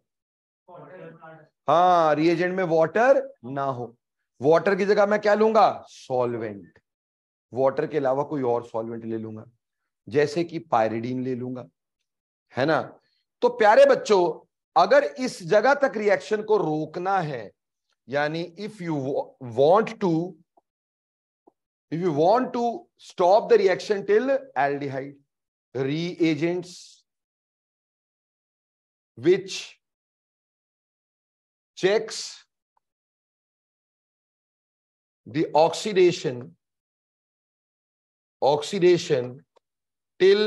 हाँ रिएजेंट में वाटर ना हो वाटर की जगह मैं क्या लूंगा सॉल्वेंट वाटर के अलावा कोई और सॉल्वेंट ले लूंगा जैसे कि पायरिडीन ले लूंगा है ना तो प्यारे बच्चों अगर इस जगह तक रिएक्शन को रोकना है यानी if you want to If you want to stop the reaction till aldehyde, reagents which checks the oxidation oxidation till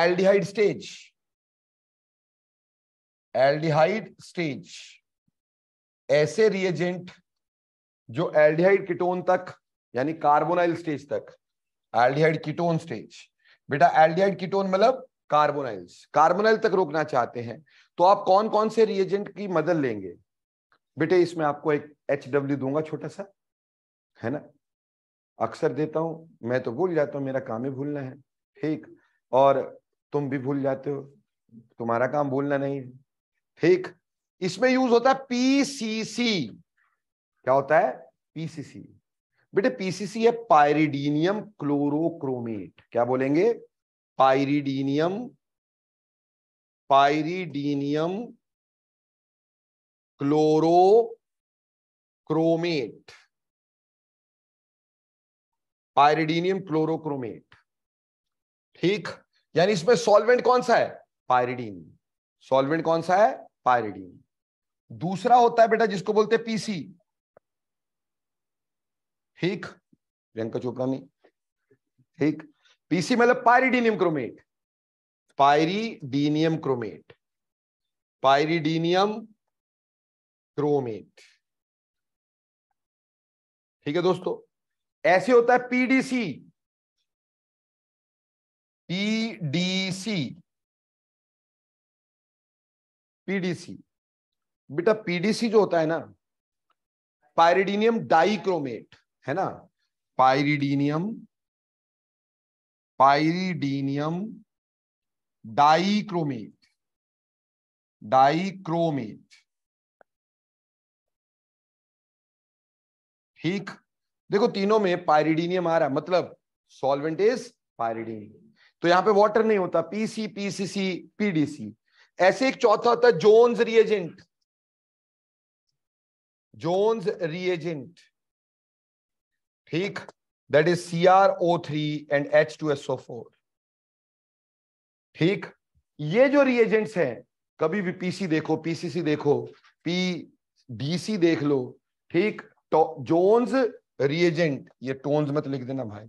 aldehyde stage aldehyde stage ऐसे reagent जो एल्डिहाइड कीटोन तक यानी कार्बोनाइल स्टेज तक एल्डिहाइड कीटोन स्टेज बेटा एल्डिहाइड कीटोन मतलब कार्बोनाइल्स कार्बोनाइल तक रोकना चाहते हैं तो आप कौन कौन से रिएजेंट की मदद लेंगे बेटे इसमें आपको एक एच डब्ल्यू दूंगा छोटा सा है ना अक्सर देता हूं मैं तो भूल जाता हूं मेरा काम ही भूलना है ठीक और तुम भी भूल जाते हो तुम्हारा काम भूलना नहीं है ठीक इसमें यूज होता है पीसीसी क्या होता है पीसीसी बेटे पीसीसी है पायरिडीनियम क्लोरोक्रोमेट क्या बोलेंगे पायरिडीनियम पायरिडीनियम क्लोरोक्रोमेट पायरिडीनियम क्लोरोक्रोमेट ठीक यानी इसमें सॉल्वेंट कौन सा है पायरिडीन सॉल्वेंट कौन सा है पायरिडीन दूसरा होता है बेटा जिसको बोलते हैं पीसी ठीक प्रियंका चोपड़ा नहीं ठीक पीसी मतलब pyridinium chromate pyridinium chromate pyridinium chromate ठीक है दोस्तों ऐसे होता है पीडीसी पीडीसी पीडीसी बेटा पीडीसी जो होता है ना पायरिडीनियम डाइक्रोमेट है ना पायरिडीनियम पायरिडीनियम डाइक्रोमेट डाइक्रोमेट ठीक देखो तीनों में पायरिडीनियम आ रहा है मतलब सॉल्वेंट इज पायरिडीनियम तो यहां पे वाटर नहीं होता पीसी पीसीसी पीडीसी ऐसे एक चौथा होता है जोन्स रिएजेंट जोन्स रिएजेंट ठीक that is C R O three and H two S O four ठीक ये जो रिएजेंट्स हैं कभी भी पीसी देखो पीसीसी देखो पी डीसी देख लो ठीक तो जोन्स रिएजेंट ये टोन्स मत लिख देना भाई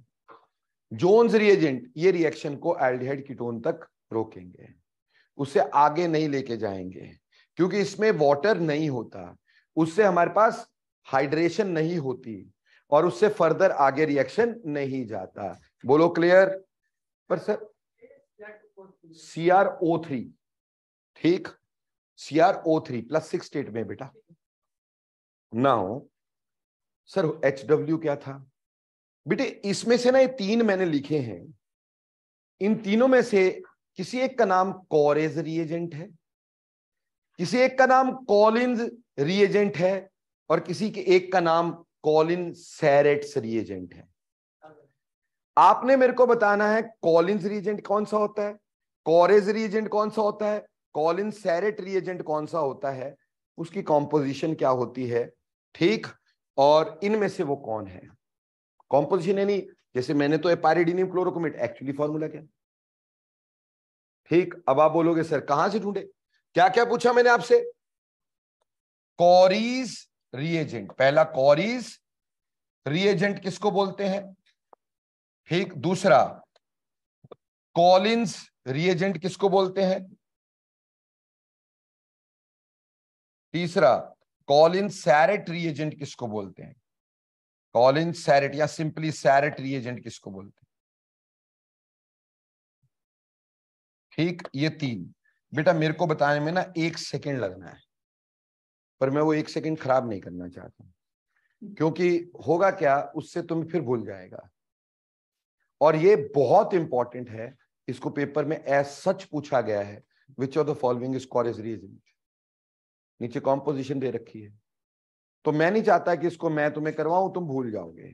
जोन्स रिएजेंट ये रिएक्शन को एल्डिहाइड टोन तक रोकेंगे उससे आगे नहीं लेके जाएंगे क्योंकि इसमें वाटर नहीं होता उससे हमारे पास हाइड्रेशन नहीं होती और उससे फर्दर आगे रिएक्शन नहीं जाता बोलो क्लियर पर sir C R O three ठीक C R O three plus six state में बेटा नाउ सर एच डब्ल्यू क्या था बेटे इसमें से ना ये तीन मैंने लिखे हैं इन तीनों में से किसी एक का नाम कॉरेज रिएजेंट है किसी एक का नाम कॉलिंज रिएजेंट है और किसी के एक का नाम कॉलिन सैरेट्स रिएजेंट है आपने मेरे को बताना है कॉलिन रिएजेंट कौन सा होता है कॉरेज रिएजेंट कौन सा होता है कॉलिन सैरेट रिएजेंट कौन सा होता है उसकी कॉम्पोजिशन क्या होती है ठीक और इनमें से वो कौन है कॉम्पोजिशन यानी जैसे मैंने तो एपारिडीनियम क्लोरोकोमेट एक्चुअली फॉर्मूला क्या ठीक अब आप बोलोगे सर कहां से ढूंढे क्या क्या पूछा मैंने आपसे कॉरीज रिएजेंट पहला कॉरीज रिएजेंट किसको बोलते हैं ठीक दूसरा कॉलिंस रिएजेंट किसको बोलते हैं तीसरा कॉलिन सैरेट रिएजेंट किसको बोलते हैं कॉलिन सैरेट या सिंपली सैरेट रिएजेंट किसको बोलते हैं ठीक ये तीन बेटा मेरे को बताने में ना एक सेकेंड लगना है पर मैं वो एक सेकंड खराब नहीं करना चाहता क्योंकि होगा क्या उससे तुम फिर भूल जाएगा और ये बहुत इंपॉर्टेंट है इसको पेपर में एज सच पूछा गया है which of the following score is reason नीचे कॉम्पोजिशन दे रखी है तो मैं नहीं चाहता कि इसको मैं तुम्हें करवाऊं तुम भूल जाओगे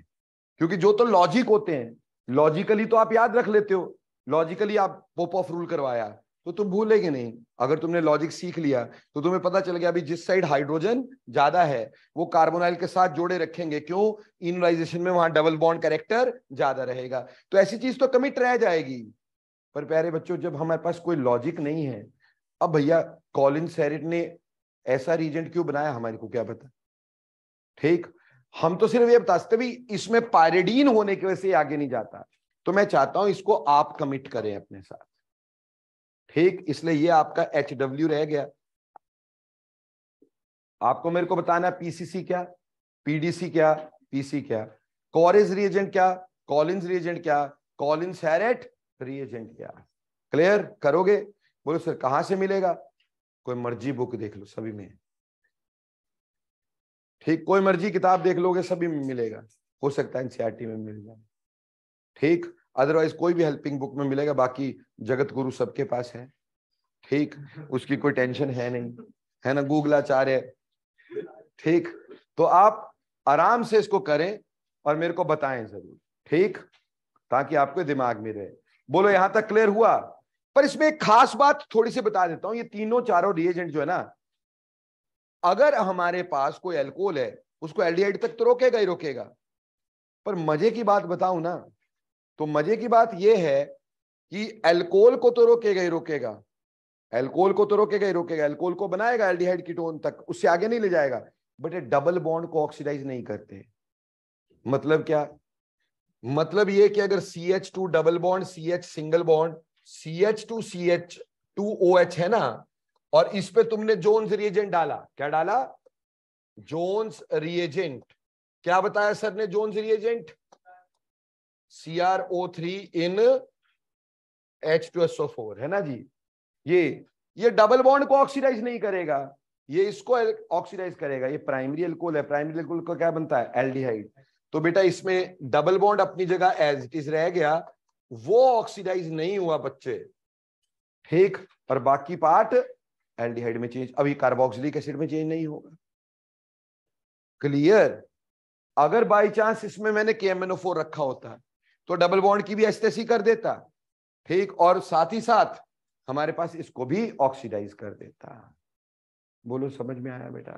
क्योंकि जो तो लॉजिक होते हैं लॉजिकली तो आप याद रख लेते हो लॉजिकली आप पोप ऑफ रूल करवाया तो तुम भूलेगे नहीं अगर तुमने लॉजिक सीख लिया तो तुम्हें पता चल गया अभी जिस साइड हाइड्रोजन ज्यादा है वो कार्बोनाइल के साथ जोड़े रखेंगे क्यों इनराइजेशन में वहां डबल बॉन्ड कैरेक्टर ज्यादा रहेगा तो ऐसी चीज तो कमिट रह जाएगी पर प्यारे बच्चों जब हमारे पास कोई लॉजिक नहीं है अब भैया कॉलिन सैरिट ने ऐसा रीजेंट क्यों बनाया हमारे को क्या पता ठीक हम तो सिर्फ ये बताते भी इसमें पायरेडीन होने की वजह से आगे नहीं जाता तो मैं चाहता हूं इसको आप कमिट करें अपने साथ ठीक इसलिए ये आपका एच डब्ल्यू रह गया आपको मेरे को बताना है पीसीसी क्या पीडीसी क्या पीसी क्या कॉरेज रिएजेंट क्या कॉलिंस रिएजेंट क्या कॉलिंस हैरेट रिएजेंट क्या क्लियर करोगे बोलो सर कहां से मिलेगा कोई मर्जी बुक देख लो सभी में ठीक कोई मर्जी किताब देख लोगे सभी में मिलेगा हो सकता है एनसीआरटी e में मिल जाए ठीक अदरवाइज कोई भी हेल्पिंग बुक में मिलेगा बाकी जगत गुरु सबके पास है ठीक उसकी कोई टेंशन है नहीं है ना गूगलाचार्य ठीक तो आप आराम से इसको करें और मेरे को बताएं जरूर ठीक ताकि आपके दिमाग में रहे बोलो यहां तक क्लियर हुआ पर इसमें एक खास बात थोड़ी सी बता देता हूं ये तीनों चारों रिएजेंट जो है ना अगर हमारे पास कोई अल्कोहल है उसको एल्डिहाइड तक तो रोकेगा ही रोकेगा पर मजे की बात बताऊं ना तो मजे की बात यह है कि एल्कोल को तो रोकेगा ही रोकेगा एल्कोल को तो रोकेगा ही रोकेगा एल्कोल को बनाएगा एल्डिहाइड कीटोन तक उससे आगे नहीं ले जाएगा बट ये डबल बॉन्ड को ऑक्सीडाइज नहीं करते मतलब क्या मतलब ये कि अगर C H two double bond C H single bond C H two C H two O H है ना और इस पे तुमने जोन्स रिएजेंट डाला क्या डाला जोन्स रिएजेंट क्या बताया सर ने Jones reagent C R O three in H two S O four है ना जी ये ये डबल बॉन्ड को ऑक्सीडाइज नहीं करेगा ये इसको ऑक्सीडाइज करेगा ये प्राइमरी एल्कोल है प्राइमरी एल्कोल का क्या बनता है एल्डिहाइड तो बेटा इसमें डबल बॉन्ड अपनी जगह एज इट इज रह गया वो ऑक्सीडाइज नहीं हुआ बच्चे ठीक और बाकी पार्ट एल्डिहाइड में चेंज अभी कार्बोक्सिलिक एसिड में चेंज नहीं होगा क्लियर अगर बाई चांस इसमें मैंने के रखा होता तो डबल बॉन्ड की भी एस्टेसी कर देता ठीक और साथ ही साथ हमारे पास इसको भी ऑक्सीडाइज कर देता बोलो समझ में आया बेटा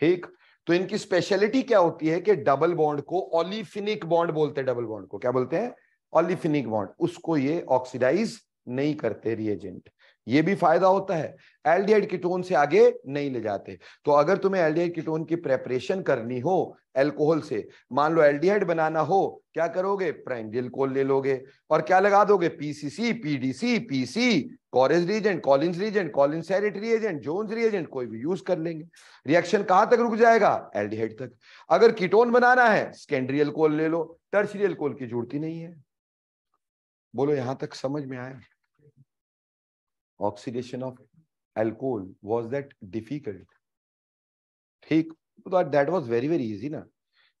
ठीक तो इनकी स्पेशलिटी क्या होती है कि डबल बॉन्ड को ऑलिफिनिक बॉन्ड बोलते हैं डबल बॉन्ड को क्या बोलते हैं ऑलिफिनिक बॉन्ड उसको ये ऑक्सीडाइज नहीं करते रिएजेंट ये भी फायदा होता है एल्डिहाइड कीटोन से आगे नहीं ले जाते तो अगर तुम्हें एल्डिहाइड कीटोन की प्रेपरेशन करनी हो एल्कोहल से मान लो एल्डिहाइड बनाना हो क्या करोगे प्राइमडिलकोल ले लोगे और क्या लगा दोगे PCC PDC PC Corey's Collins reagent Collins Collins Sarett agent Jones reagent कोई भी यूज कर लेंगे रिएक्शन कहां तक रुक जाएगा एल्डिहाइड तक अगर कीटोन बनाना है सेकेंडरी एल्कोहल ले लो टर्सरी एल्कोहल की जरूरत ही नहीं है बोलो यहां तक समझ में आया oxidation of alcohol was that difficult ठीक that was very very easy ना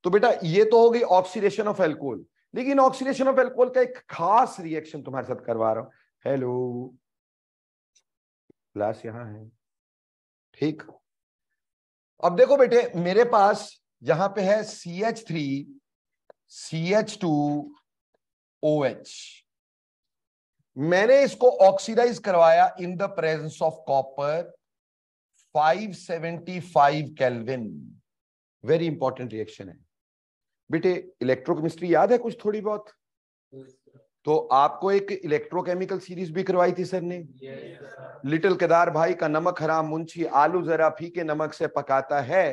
तो बेटा ये तो हो गई ऑक्सीडेशन ऑफ एल्कोहल लेकिन ऑक्सीडेशन ऑफ एल्कोहल का एक खास रिएक्शन तुम्हारे साथ करवा रहा हूं हेलो क्लास यहां है ठीक अब देखो बेटे मेरे पास यहां पे है C H three C H two O H मैंने इसको ऑक्सीडाइज करवाया in the presence of copper 575 kelvin very important reaction है बेटे इलेक्ट्रोकेमिस्ट्री याद है कुछ थोड़ी बहुत तो आपको एक इलेक्ट्रोकेमिकल सीरीज भी करवाई थी सर ने लिटिल केदार भाई का नमक हराम मुंशी आलू जरा फीके नमक से पकाता है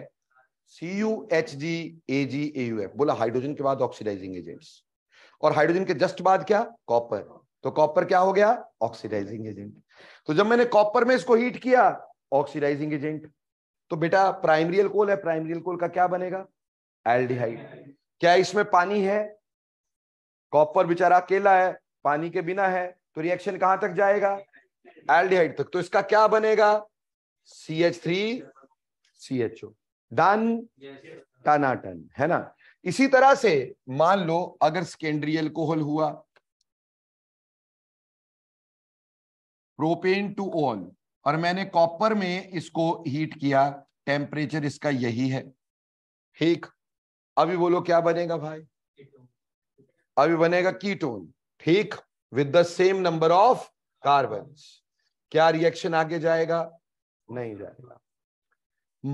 C U H G A G F बोला हाइड्रोजन के बाद ऑक्सीडाइजिंग एजेंट्स और हाइड्रोजन के जस्ट बाद क्या कॉपर तो कॉपर क्या हो गया ऑक्सीडाइजिंग एजेंट तो जब मैंने कॉपर में इसको हीट किया ऑक्सीडाइजिंग एजेंट तो बेटा प्राइमरी कोल है प्राइमरी कोल का क्या बनेगा एल्डिहाइड क्या इसमें पानी है कॉपर बेचारा अकेला है पानी के बिना है तो रिएक्शन कहां तक जाएगा एल्डिहाइड तक तो इसका क्या बनेगा C H three C H O done टनाटन है ना इसी तरह से मान लो अगर सेकेंडरी एल्कोहल हुआ प्रोपेन टू ऑल और मैंने कॉपर में इसको हीट किया टेम्परेचर इसका यही है ठीक अभी बोलो क्या बनेगा भाई अभी बनेगा कीटोन ठीक with the same number of carbon क्या रिएक्शन आगे जाएगा नहीं जाएगा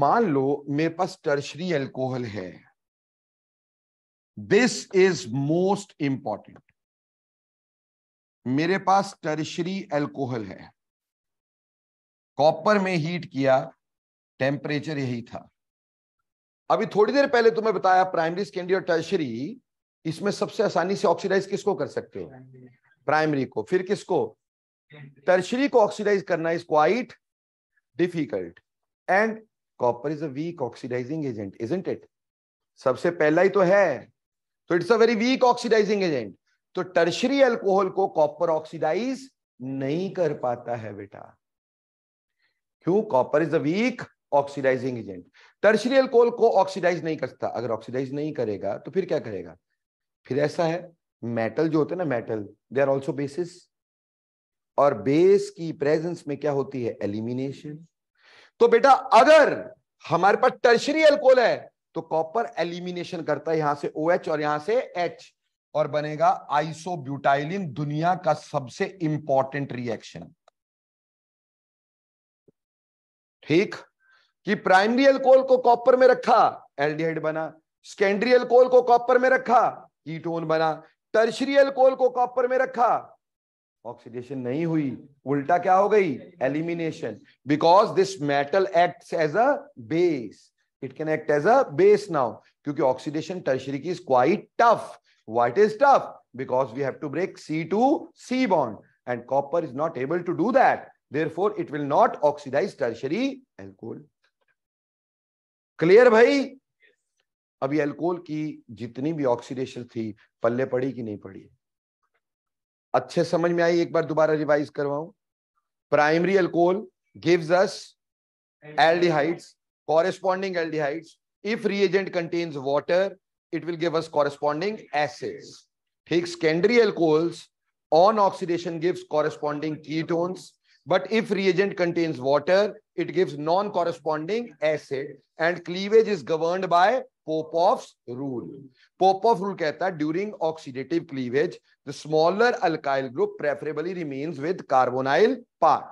मान लो मेरे पास टर्शरी एल्कोहल है दिस इज मोस्ट इंपॉर्टेंट मेरे पास टर्शरी एल्कोहल है कॉपर में हीट किया टेम्परेचर यही था अभी थोड़ी देर पहले तुम्हें बताया प्राइमरी सेकेंडरी और टर्शरी इसमें सबसे आसानी से ऑक्सीडाइज किसको कर सकते हो प्राइमरी को फिर किसको टर्शरी को ऑक्सीडाइज करना is quite difficult and copper is a weak oxidising agent agent it सबसे पहला ही तो है तो it's a very weak oxidising agent तो टर्शरी अल्कोहल को कॉपर ऑक्सीडाइज नहीं कर पाता है बेटा क्यों copper is a weak oxidising agent tertiary alcohol को ऑक्सीडाइज नहीं करता अगर ऑक्सीडाइज नहीं करेगा तो फिर क्या करेगा फिर ऐसा है मेटल जो होते हैं ना metal they are also bases और बेस की प्रेजेंस में क्या होती है एलिमिनेशन तो बेटा अगर हमारे पास टर्शरी अल्कोहल है तो कॉपर एलिमिनेशन करता है यहां से ओ OH और यहां से एच और बनेगा आइसोब्यूटाइलिन दुनिया का सबसे इंपॉर्टेंट रिएक्शन ठीक कि प्राइमरी एल्कोहल को कॉपर में रखा एल्डिहाइड बना सेकेंडरी एल्कोहल को कॉपर में रखा कीटोन बना टर्शरी एल्कोहल को कॉपर में रखा ऑक्सीडेशन नहीं हुई उल्टा क्या हो गई elimination because this metal act as a base it can act as a base now क्योंकि ऑक्सीडेशन टर्शरी की is quite tough Why it is tough? Because we have to break C to C bond and copper is not able to do that. Therefore, it will not oxidize tertiary alcohol. clear bhai अभी अल्कोहल की जितनी भी ऑक्सीडेशन थी पल्ले पड़ी कि नहीं पड़ी अच्छे समझ में आई एक बार दोबारा रिवाइज करवाऊं primary alcohol gives us aldehydes corresponding aldehydes if reagent contains water it will give us corresponding acids. Take secondary alcohols on oxidation gives corresponding ketones. But if reagent contains water, it gives non-corresponding acid and cleavage is governed by Popov's rule. Popov rule कहता during oxidative cleavage, the smaller alkyl group preferably remains with carbonyl part.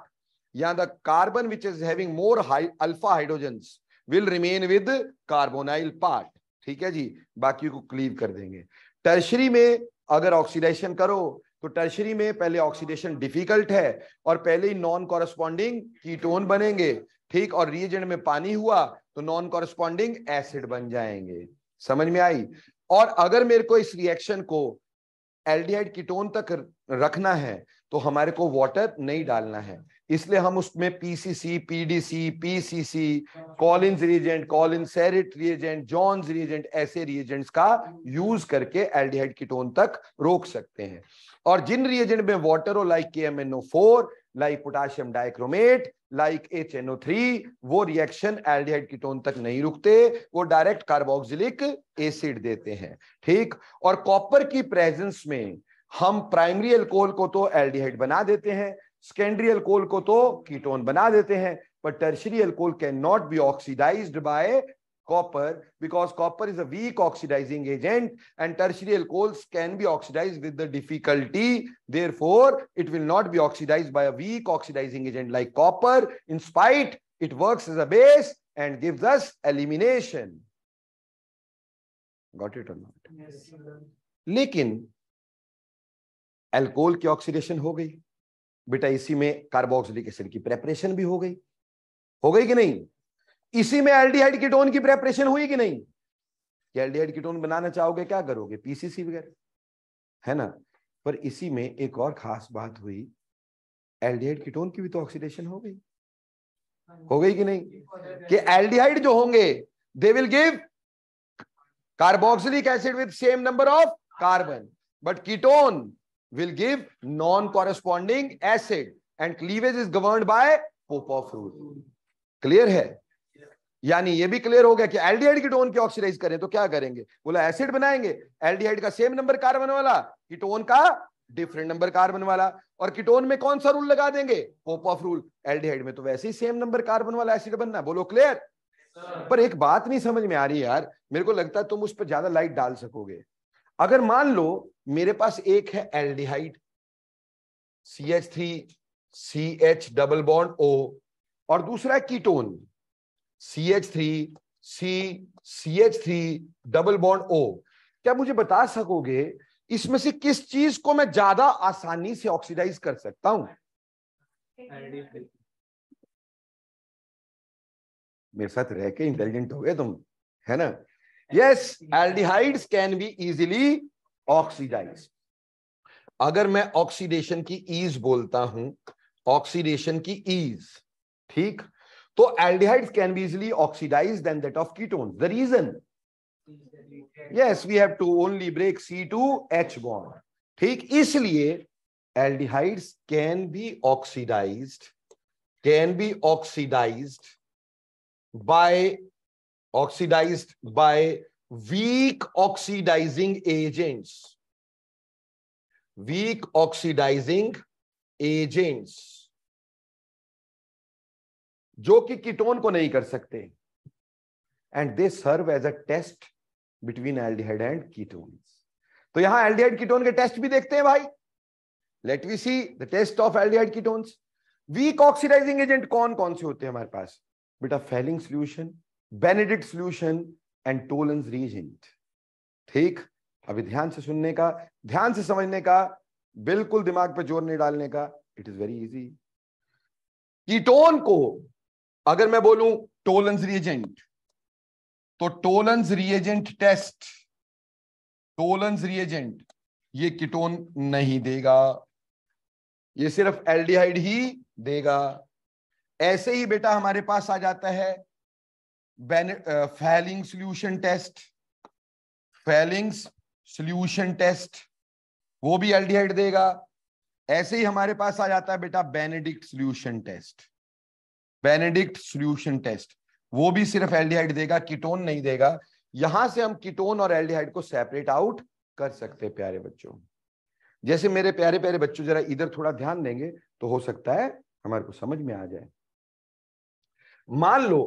Yeah, the carbon which is having more high alpha hydrogens will remain with carbonyl part. ठीक है जी बाकी को क्लीव कर देंगे टर्शरी में अगर ऑक्सीडेशन करो तो टर्शरी में पहले ऑक्सीडेशन डिफिकल्ट है और पहले ही नॉन कॉरस्पॉन्डिंग कीटोन बनेंगे ठीक और रिएजेंट में पानी हुआ तो नॉन कॉरेस्पॉन्डिंग एसिड बन जाएंगे समझ में आई और अगर मेरे को इस रिएक्शन को एल्डिहाइड कीटोन तक रखना है तो हमारे को वाटर नहीं डालना है इसलिए हम उसमें PCC PDC PCC Collins reagent Collin Sarett reagent Jones reagent ऐसे रिएजेंट्स का यूज करके एल्डिहाइड कीटोन तक रोक सकते हैं और जिन रिएजेंट में वाटर हो like K M N O four like potassium dichromate like H O three वो रिएक्शन एल्डिहाइड कीटोन तक नहीं रुकते वो डायरेक्ट कार्बोक्सिलिक एसिड देते हैं ठीक और कॉपर की प्रेजेंस में हम प्राइमरी अल्कोहल को तो एल्डिहाइड बना देते हैं सेकेंडरी अल्कोहल को तो कीटोन बना देते हैं पर tertiary alcohol can not be oxidised by copper because copper is a weak oxidizing agent and tertiary alcohols can be oxidized with the difficulty. Therefore, it will not be oxidized by a weak oxidizing agent like copper. In spite, it works as a base and gives us elimination. Got it or not? Yes. लेकिन एल्कोहल की ऑक्सीडेशन हो गई बेटा इसी में कार्बोक्सिलिक एसिड की प्रेपरेशन भी ho gayi हो गई कि नहीं इसी में एल्डिहाइड कीटोन की प्रेपरेशन हुई कि नहीं एल्डिहाइड कीटोन बनाना चाहोगे क्या करोगे पीसीसी वगैरह है ना पर इसी में एक और खास बात हुई एल्डिहाइड कीटोन की भी तो ऑक्सीडेशन हो गई हो गई कि नहीं कि एल्डिहाइड जो होंगे they will give carboxylic acid with same number of carbon but ketone will give non corresponding acid and cleavage is governed by of rule clear है यानी ये भी क्लियर हो गया कि एल्डिहाइड कीटोन की ऑक्सीडाइज करें तो क्या करेंगे बोला एसिड बनाएंगे एल्डिहाइड का सेम नंबर कार्बन वाला कीटोन का डिफरेंट नंबर कार्बन वाला और कीटोन में कौन सा रूल लगा देंगे पोप ऑफ रूल एल्डिहाइड में तो वैसे ही सेम नंबर कार्बन वाला एसिड बनना बोलो क्लियर पर एक बात नहीं समझ में आ रही यार मेरे को लगता है तुम उस पर ज्यादा लाइट डाल सकोगे अगर मान लो मेरे पास एक है aldehyde C H three C H double bond O और दूसरा है ketone C H three C C H three double bond O क्या मुझे बता सकोगे इसमें से किस चीज को मैं ज्यादा आसानी से ऑक्सीडाइज कर सकता हूं मेरे साथ रह के इंटेलिजेंट हो गए तुम है ना yes aldehydes can be easily oxidise अगर मैं ऑक्सीडेशन की ईज बोलता हूं ऑक्सीडेशन की ईज ठीक So aldehydes can be easily oxidized than that of ketones. The reason? Yes, we have to only break C2H bond. ठीक इसलिए aldehydes can be oxidized, can be oxidized by oxidized by weak oxidizing agents. Weak oxidizing agents. जो कि कीटोन को नहीं कर सकते and they serve as a test between aldehyde and ketone तो यहां एल्डिहाइड कीटोन के टेस्ट भी देखते हैं भाई let we see the test of aldehyde ketone weak oxidising agent कौन कौन से होते हैं हमारे पास बेटा Fehling solution Benedict solution and Tollen reagent ठीक अभी ध्यान से सुनने का ध्यान से समझने का बिल्कुल दिमाग पर जोर नहीं डालने का it is very easy ketone को अगर मैं बोलूं टोलन्स रिएजेंट तो Tollens reagent test Tollens reagent ये किटोन नहीं देगा ये सिर्फ एल्डिहाइड ही देगा ऐसे ही बेटा हमारे पास आ जाता है Fehling solution test Fehling's solution test वो भी एल्डिहाइड देगा ऐसे ही हमारे पास आ जाता है बेटा Benedict solution test Benedict solution test वो भी सिर्फ एल्डिहाइड देगा कीटोन नहीं देगा यहां से हम कीटोन और एल्डिहाइड को सेपरेट आउट कर सकते हैं प्यारे बच्चों जैसे मेरे प्यारे प्यारे बच्चों जरा इधर थोड़ा ध्यान देंगे तो हो सकता है हमारे को समझ में आ जाए मान लो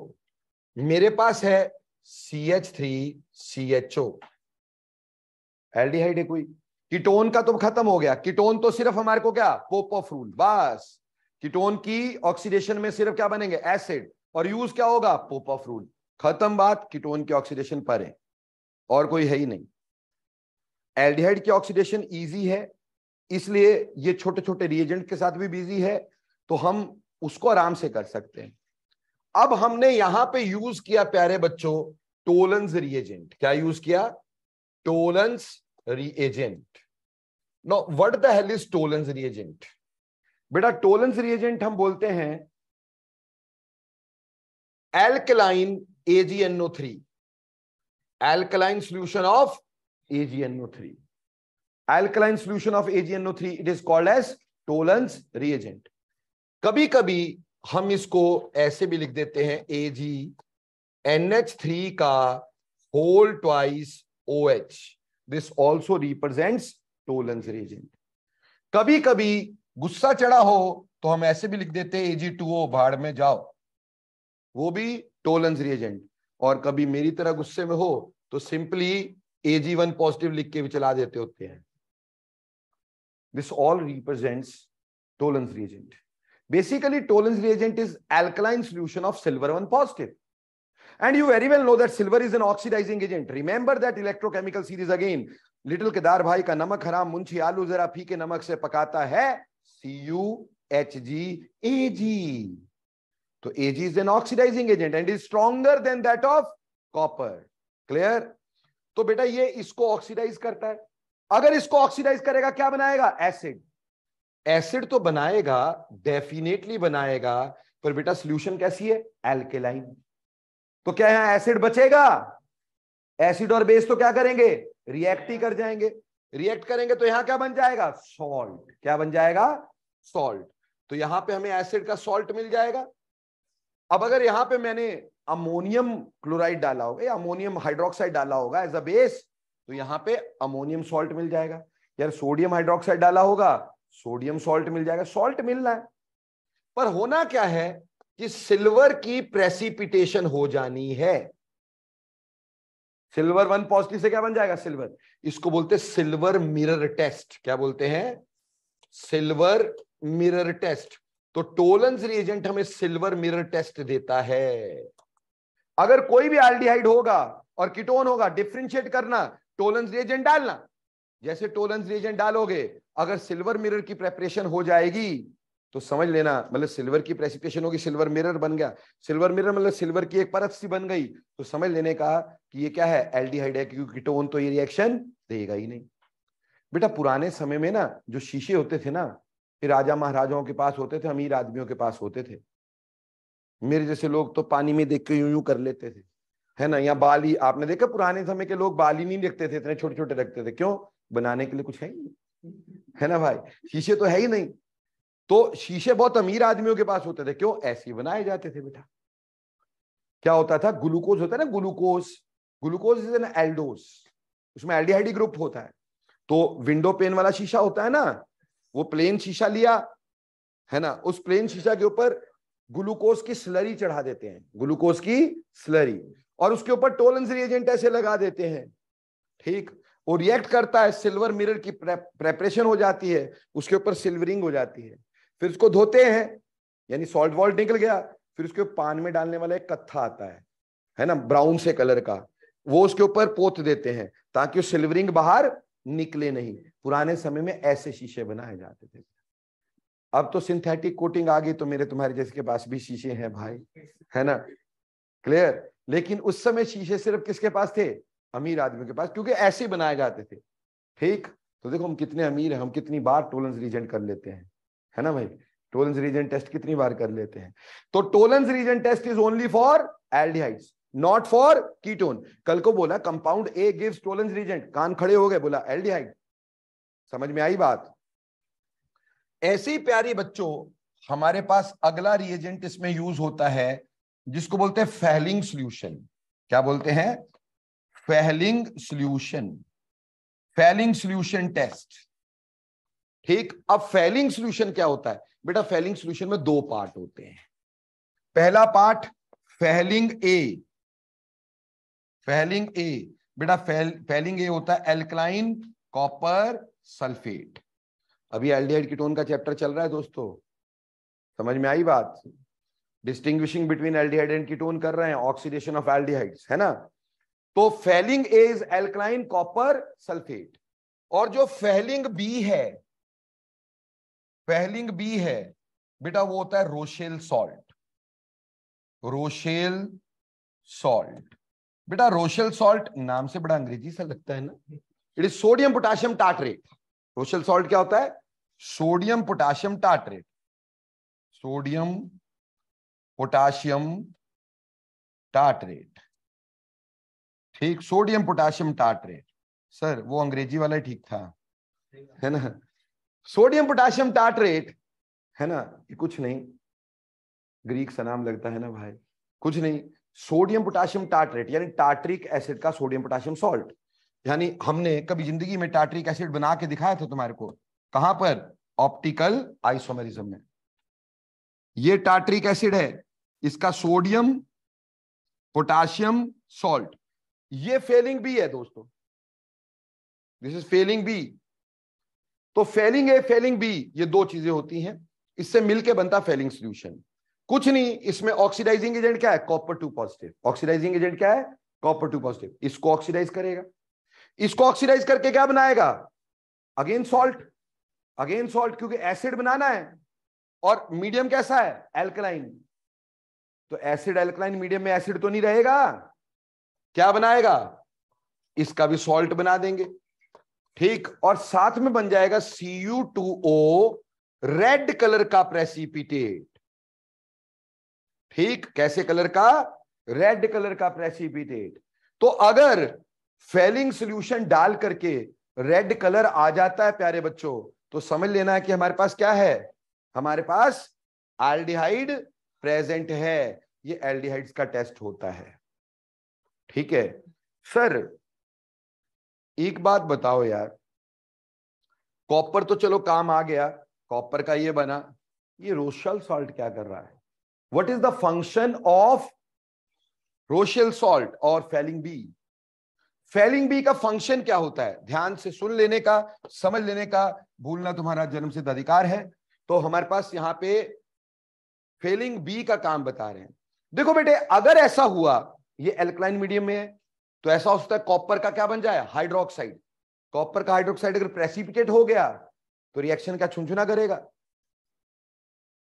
मेरे पास है C H three C H O aldehyde है कोई कीटोन का तो खत्म हो गया कीटोन तो सिर्फ हमारे को क्या पोप ऑफ रूल बस कीटोन की ऑक्सीडेशन में सिर्फ क्या बनेंगे एसिड और यूज क्या होगा पोप ऑफ रूल खत्म बात कीटोन के ऑक्सीडेशन पर है और कोई है ही नहीं एल्डिहाइड की ऑक्सीडेशन इजी है इसलिए ये छोटे छोटे रिएजेंट के साथ भी बिजी है तो हम उसको आराम से कर सकते हैं अब हमने यहां पे यूज किया प्यारे बच्चों टोलन रिएजेंट क्या यूज किया Tollen reagent no what the hell is Tollen reagent बेटा टोलेंस रिएजेंट हम बोलते हैं alkaline AgNO three alkaline solution of AgNO three alkaline solution of AgNO three it is called as Tollens reagent कभी कभी हम इसको ऐसे भी लिख देते हैं एजी एनएच थ्री का whole twice O H this also represent Tollens reagent कभी कभी गुस्सा चढ़ा हो तो हम ऐसे भी लिख देते ए जी टू ओ भाड़ में जाओ वो भी टोलेंस रिएजेंट और कभी मेरी तरह गुस्से में हो तो simply A G one positive लिख के भी चला देते होते हैं this all represents Tollens reagent basically Tollens reagent is alkaline solution of silver one positive and you very well know that silver is an oxidizing agent remember that electrochemical series again little Kedar भाई का नमक हरा मुंशी आलू जरा फीके नमक से पकाता है C U H G A G तो A G is an oxidizing agent and is stronger than that of copper clear तो बेटा ये इसको ऑक्सीडाइज करता है अगर इसको ऑक्सीडाइज करेगा क्या बनाएगा एसिड एसिड तो बनाएगा डेफिनेटली बनाएगा पर बेटा सोल्यूशन कैसी है एल्केलाइन तो क्या यहां एसिड बचेगा एसिड और बेस तो क्या करेंगे रिएक्ट ही कर जाएंगे रिएक्ट करेंगे तो यहां क्या बन जाएगा सॉल्ट क्या बन जाएगा सॉल्ट तो यहां पे हमें एसिड का सॉल्ट मिल जाएगा अब अगर यहां पे मैंने अमोनियम क्लोराइड डाला होगा या अमोनियम हाइड्रोक्साइड डाला होगा एज अ बेस तो यहां पे अमोनियम सॉल्ट मिल जाएगा यार सोडियम हाइड्रोक्साइड डाला होगा सोडियम सॉल्ट मिल जाएगा सॉल्ट मिल रहा है पर होना क्या है कि सिल्वर की प्रेसिपिटेशन हो जानी है सिल्वर वन पॉजिटिव से क्या बन जाएगा सिल्वर इसको बोलते हैं सिल्वर मिरर टेस्ट क्या बोलते हैं सिल्वर मिरर टेस्ट तो टोलन रिएजेंट हमें सिल्वर मिरर टेस्ट देता है अगर कोई भी एल्डिहाइड होगा और कीटोन होगा डिफ्रेंशिएट करना टोलन रिएजेंट डालना जैसे टोलन रिएजेंट डालोगे अगर सिल्वर मिरर की प्रेपरेशन हो जाएगी तो समझ लेना मतलब सिल्वर की प्रेसिपिटेशन होगी सिल्वर मिरर बन गया सिल्वर मिरर मतलब सिल्वर की एक परत सी बन गई तो समझ लेने का कि ये क्या है एल्डिहाइड है क्योंकि कीटोन तो ये रिएक्शन देगा ही नहीं बेटा पुराने समय में ना जो शीशे होते थे ना राजा महाराजाओं के पास होते थे अमीर आदमियों के पास होते थे मेरे जैसे लोग तो पानी में देख के यूं यूं कर लेते थे है ना यहाँ बाली आपने देखा पुराने समय के लोग बाली नहीं रखते थे इतने छोटे छोटे रखते थे क्यों बनाने के लिए कुछ है ही नहीं है ना भाई शीशे तो है ही नहीं तो शीशे बहुत अमीर आदमियों के पास होते थे क्यों ऐसे बनाए जाते थे बेटा क्या होता था ग्लूकोज होता है ना glucose glucose is an aldose उसमें एल्डिहाइडी ग्रुप होता है तो विंडो पेन वाला शीशा होता है ना वो प्लेन शीशा लिया है ना उस प्लेन शीशा के ऊपर ग्लूकोज की स्लरी चढ़ा देते हैं ग्लूकोज की स्लरी और उसके ऊपर टोलेंस रिएजेंट ऐसे लगा देते हैं ठीक वो रिएक्ट करता है सिल्वर मिरर की प्रेपरेशन हो जाती है उसके ऊपर सिल्वरिंग हो जाती है फिर उसको धोते हैं यानी सॉल्ट वॉल्ट निकल गया फिर उसके पान में डालने वाला एक कत्था आता है है ना ब्राउन से कलर का वो उसके ऊपर पोत देते हैं ताकि वो सिल्वरिंग बाहर निकले नहीं पुराने समय में ऐसे शीशे बनाए जाते थे अब तो सिंथेटिक कोटिंग आ गई तो मेरे तुम्हारे जैसे के पास भी शीशे हैं भाई है ना क्लियर लेकिन उस समय शीशे सिर्फ किसके पास थे अमीर आदमी के पास क्योंकि ऐसे बनाए जाते थे ठीक तो देखो हम कितने अमीर हैं हम कितनी बार टोलन रीजेंट कर लेते हैं है ना भाई टोलन रीजेंट टेस्ट कितनी बार कर लेते हैं तो Tollen reagent test is only for aldehydes not for ketone कल को बोला compound A gives Tollen reagent कान खड़े हो गए बोला एल्डिहाइड समझ में आई बात ऐसी प्यारी बच्चों हमारे पास अगला रिएजेंट इसमें यूज होता है जिसको बोलते हैं फेहलिंग सोल्यूशन क्या बोलते हैं Fehling solution Fehling solution test ठीक अब फेलिंग सोल्यूशन क्या होता है बेटा फेलिंग सोल्यूशन में दो पार्ट होते हैं पहला part Fehling A Fehling A बेटा फेलिंग ए होता है एल्कलाइन कॉपर सल्फेट अभी एल्डिहाइड कीटोन का चैप्टर चल रहा है दोस्तों समझ में आई बात distinguishing between aldehyde and ketone कर रहे हैं ऑक्सीडेशन ऑफ एल्डिहाइड्स है ना तो Fehling A is alkaline copper sulphate और जो फेलिंग बी है फेलिंग बी है बेटा वो होता है रोशेल सॉल्ट रोशेल सॉल्ट बेटा रोशेल सॉल्ट नाम से बड़ा अंग्रेजी सा लगता है ना it is sodium potassium tartrate Rochelle salt क्या होता है sodium potassium tartrate sodium potassium tartrate ठीक सोडियम पोटासियम टाटरेट सर वो अंग्रेजी वाला ठीक था है ना सोडियम पोटासियम टाटरेट है ना ये कुछ नहीं ग्रीक सा नाम लगता है ना भाई कुछ नहीं सोडियम पोटासियम टाटरेट यानी टाटरिक एसिड का सोडियम पोटासियम सॉल्ट यानी हमने कभी जिंदगी में टाटरिक एसिड बना के दिखाया था तुम्हारे को कहां पर ऑप्टिकल आइसोमेरिज्म में ये टाटरिक एसिड है इसका सोडियम पोटाशियम सॉल्ट ये फेलिंग भी है दोस्तों दिस इज फेलिंग बी तो फेलिंग ए फेलिंग बी ये दो चीजें होती हैं इससे मिलके बनता फेलिंग सोल्यूशन कुछ नहीं इसमें ऑक्सीडाइजिंग एजेंट क्या है copper two positive oxidizing agent क्या है कॉपर टू पॉजिटिव इसको ऑक्सीडाइज करेगा इसको ऑक्सीडाइज करके क्या बनाएगा अगेन सॉल्ट अगेन सॉल्ट क्योंकि एसिड बनाना है और मीडियम कैसा है एल्कलाइन तो एसिड एल्कलाइन मीडियम में एसिड तो नहीं रहेगा क्या बनाएगा इसका भी सॉल्ट बना देंगे ठीक और साथ में बन जाएगा C U two O red colour का प्रेसिपिटेट ठीक कैसे कलर का रेड कलर का प्रेसिपिटेट तो अगर फेलिंग सोल्यूशन डाल करके रेड कलर आ जाता है प्यारे बच्चों तो समझ लेना है कि हमारे पास क्या है हमारे पास एल्डिहाइड प्रेजेंट है ये एल्डिहाइड का टेस्ट होता है ठीक है सर एक बात बताओ यार कॉपर तो चलो काम आ गया कॉपर का ये बना ये रोशल सॉल्ट क्या कर रहा है what is the function of Rochelle salt और फेलिंग बी फेलिंग बी का फंक्शन क्या होता है ध्यान से सुन लेने का समझ लेने का भूलना तुम्हारा जन्म सिद्ध अधिकार है तो हमारे पास यहां पे फेलिंग बी का काम बता रहे हैं देखो बेटे अगर ऐसा हुआ ये एल्कलाइन मीडियम में है तो ऐसा हो सकता है कॉपर का क्या बन जाए हाइड्रोक्साइड कॉपर का हाइड्रोक्साइड अगर प्रेसिपिटेट हो गया तो रिएक्शन का छुनछुना करेगा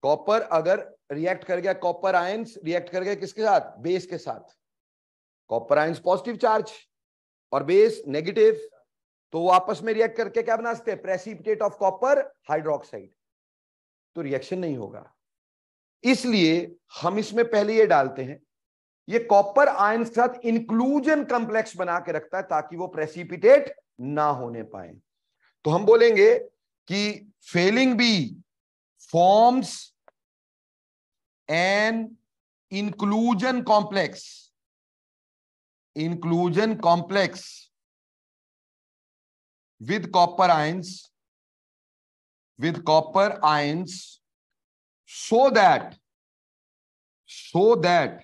कॉपर अगर रिएक्ट कर गया कॉपर आयंस रिएक्ट कर गया किसके साथ बेस के साथ कॉपर आयंस पॉजिटिव चार्ज और बेस नेगेटिव तो वो आपस में रिएक्ट करके क्या बना सकते हैं प्रेसिपिटेट ऑफ कॉपर हाइड्रोक्साइड तो रिएक्शन नहीं होगा इसलिए हम इसमें पहले ये डालते हैं ये कॉपर आयन के साथ इंक्लूजन कॉम्प्लेक्स बना के रखता है ताकि वो प्रेसिपिटेट ना होने पाए तो हम बोलेंगे कि Fehling B forms an inclusion complex inclusion complex with copper ions with copper ions so that so that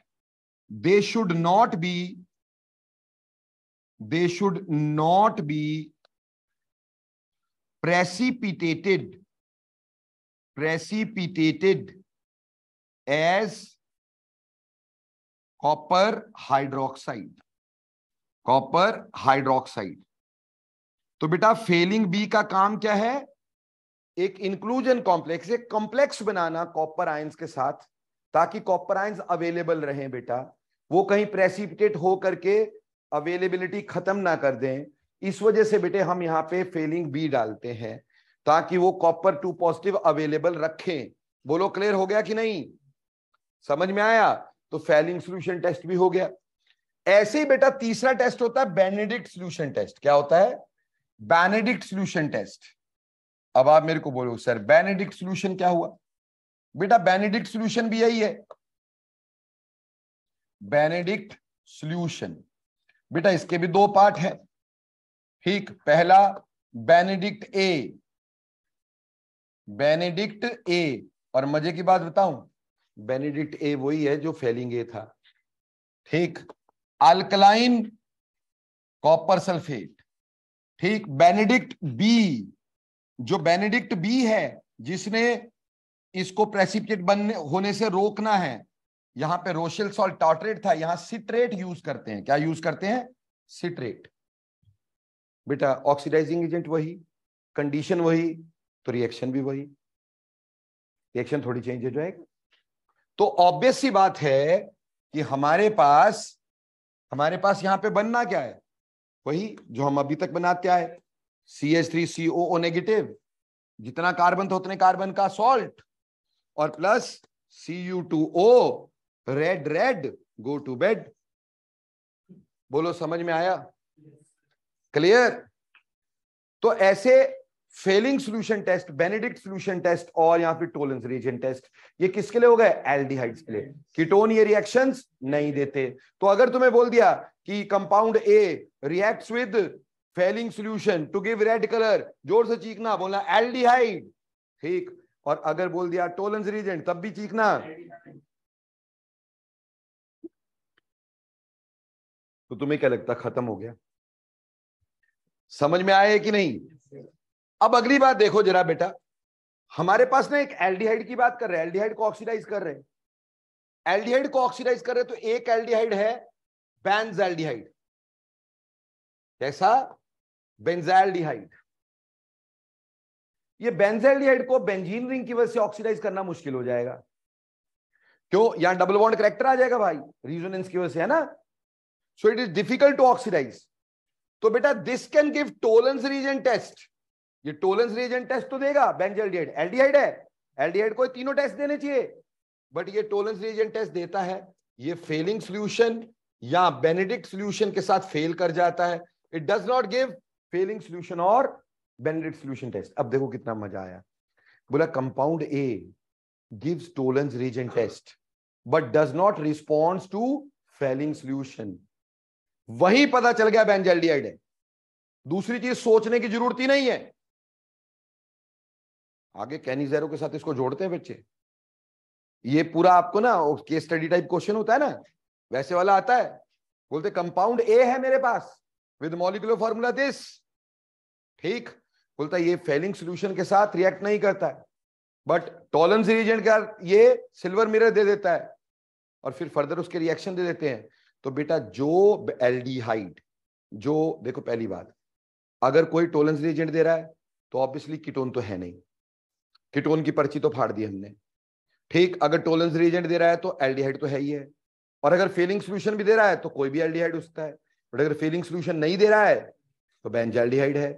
they should not be they should not be precipitated precipitated as copper hydroxide copper hydroxide तो बेटा फेलिंग बी का काम क्या है एक इंक्लूजन कॉम्प्लेक्स एक कॉम्प्लेक्स बनाना कॉपर आयंस के साथ ताकि कॉपर आयंस अवेलेबल रहे बेटा वो कहीं प्रेसिपिटेट हो करके अवेलेबिलिटी खत्म ना कर दें इस वजह से बेटे हम यहाँ पे फेलिंग बी डालते हैं ताकि वो कॉपर टू पॉजिटिव अवेलेबल रखें बोलो क्लियर हो गया कि नहीं समझ में आया तो फेलिंग सोल्यूशन टेस्ट भी हो गया ऐसे ही बेटा तीसरा टेस्ट होता है बेनेडिक्ट सोल्यूशन टेस्ट क्या होता है बेनेडिक्ट सोल्यूशन टेस्ट अब आप मेरे को बोलो सर बेनेडिक्ट सोल्यूशन क्या हुआ बेटा बेनेडिक्ट सोल्यूशन भी यही है बेनेडिक्ट सोल्यूशन बेटा इसके भी दो पार्ट है ठीक पहला बेनेडिक्ट ए बेनेडिक्ट ए और मजे की बात बताऊं बेनेडिक्ट ए वही है जो फेलिंग ए था ठीक अल्कलाइन कॉपर सल्फेट ठीक बेनेडिक्ट बी जो बेनेडिक्ट बी है जिसने इसको प्रेसिपिटेट बनने होने से रोकना है यहां पे रोशल सॉल्ट टॉटरेट था यहां सिट्रेट यूज करते हैं क्या यूज करते हैं सिट्रेट बेटा ऑक्सीडाइजिंग एजेंट वही कंडीशन वही तो रिएक्शन भी वही रिएक्शन थोड़ी चेंज हो जाएगा तो ऑब्वियस सी बात है कि हमारे पास हमारे पास यहाँ पे बनना क्या है वही जो हम अभी तक बनाते आए C H three C O negative जितना कार्बन था उतने कार्बन का सॉल्ट और plus C U two O red red go to bed बोलो समझ में आया क्लियर तो ऐसे Fehling solution test Benedict solution test और यहाँ पे टोलेंस रिएजेंट टेस्ट ये किसके लिए हो गए एल्डिहाइड्स के लिए कीटोन ये रिएक्शंस नहीं देते तो अगर तुम्हें बोल दिया कि compound A reacts with Fehling solution to give red colour जोर से चीखना बोलना एल्डिहाइड ठीक और अगर बोल दिया टोलेंस रिएजेंट तब भी चीखना तो तुम्हें क्या लगता खत्म हो गया समझ में आया कि नहीं अब अगली बात देखो जरा बेटा हमारे पास ना एक एल्डिहाइड की बात कर रहे हैं एल्डिहाइड को ऑक्सीडाइज कर रहे हैं एल्डिहाइड को ऑक्सीडाइज कर रहे तो एक एल्डिहाइड है बैनजेल्डिहाइड कैसा बेंजाल्डिहाइड ये बेंजाल्डिहाइड को बेंजीन रिंग की वजह से ऑक्सीडाइज करना मुश्किल हो जाएगा क्यों यहां डबल बॉन्ड करेक्टर आ जाएगा भाई रिजोनेंस की वजह से है ना so it is difficult to oxidize तो बेटा this can give Tollens reagent test ये टोलेंस रिएजेंट टेस्ट तो देगा बेंजल्डिहाइड एल्डिहाइड है एल्डिहाइड को तीनों टेस्ट देने चाहिए बट ये टोलेंस रिएजेंट टेस्ट देता है ये फेलिंग सोल्यूशन या बेनेडिक्ट सोल्यूशन के साथ फेल कर जाता है it does not give Fehling solution और बेनेडिक्ट सोल्यूशन टेस्ट अब देखो कितना मजा आया बोला compound A gives Tollens reagent test but does not respond to Fehling solution वही पता चल गया बेंजल्डिहाइड है दूसरी चीज सोचने की जरूरत ही नहीं है आगे कैनी कैनिजेरो के साथ इसको जोड़ते हैं बच्चे ये पूरा आपको ना केस स्टडी टाइप क्वेश्चन होता है ना वैसे वाला आता है बोलते कंपाउंड ए है मेरे पास विद मॉलिकुलर फॉर्मूला दिस ठीक बोलता ये फेलिंग सोल्यूशन के साथ रिएक्ट नहीं करता है बट टॉलन रिएजेंट का ये सिल्वर मिरर दे देता है और फिर फर्दर उसके रिएक्शन दे देते हैं तो बेटा जो एल्डिहाइड जो देखो पहली बात अगर कोई टोलेंस रिएजेंट दे रहा है तो ऑब्वियसली कीटोन तो है नहीं कीटोन की पर्ची तो फाड़ दी हमने ठीक अगर टोलेंस रिएजेंट दे रहा है तो एल्डिहाइड तो है ही है और अगर फेलिंग सोल्यूशन भी दे रहा है तो कोई भी एल्डिहाइड उसका है बट अगर फेलिंग सोल्यूशन नहीं दे रहा है तो बेंजाल्डिहाइड है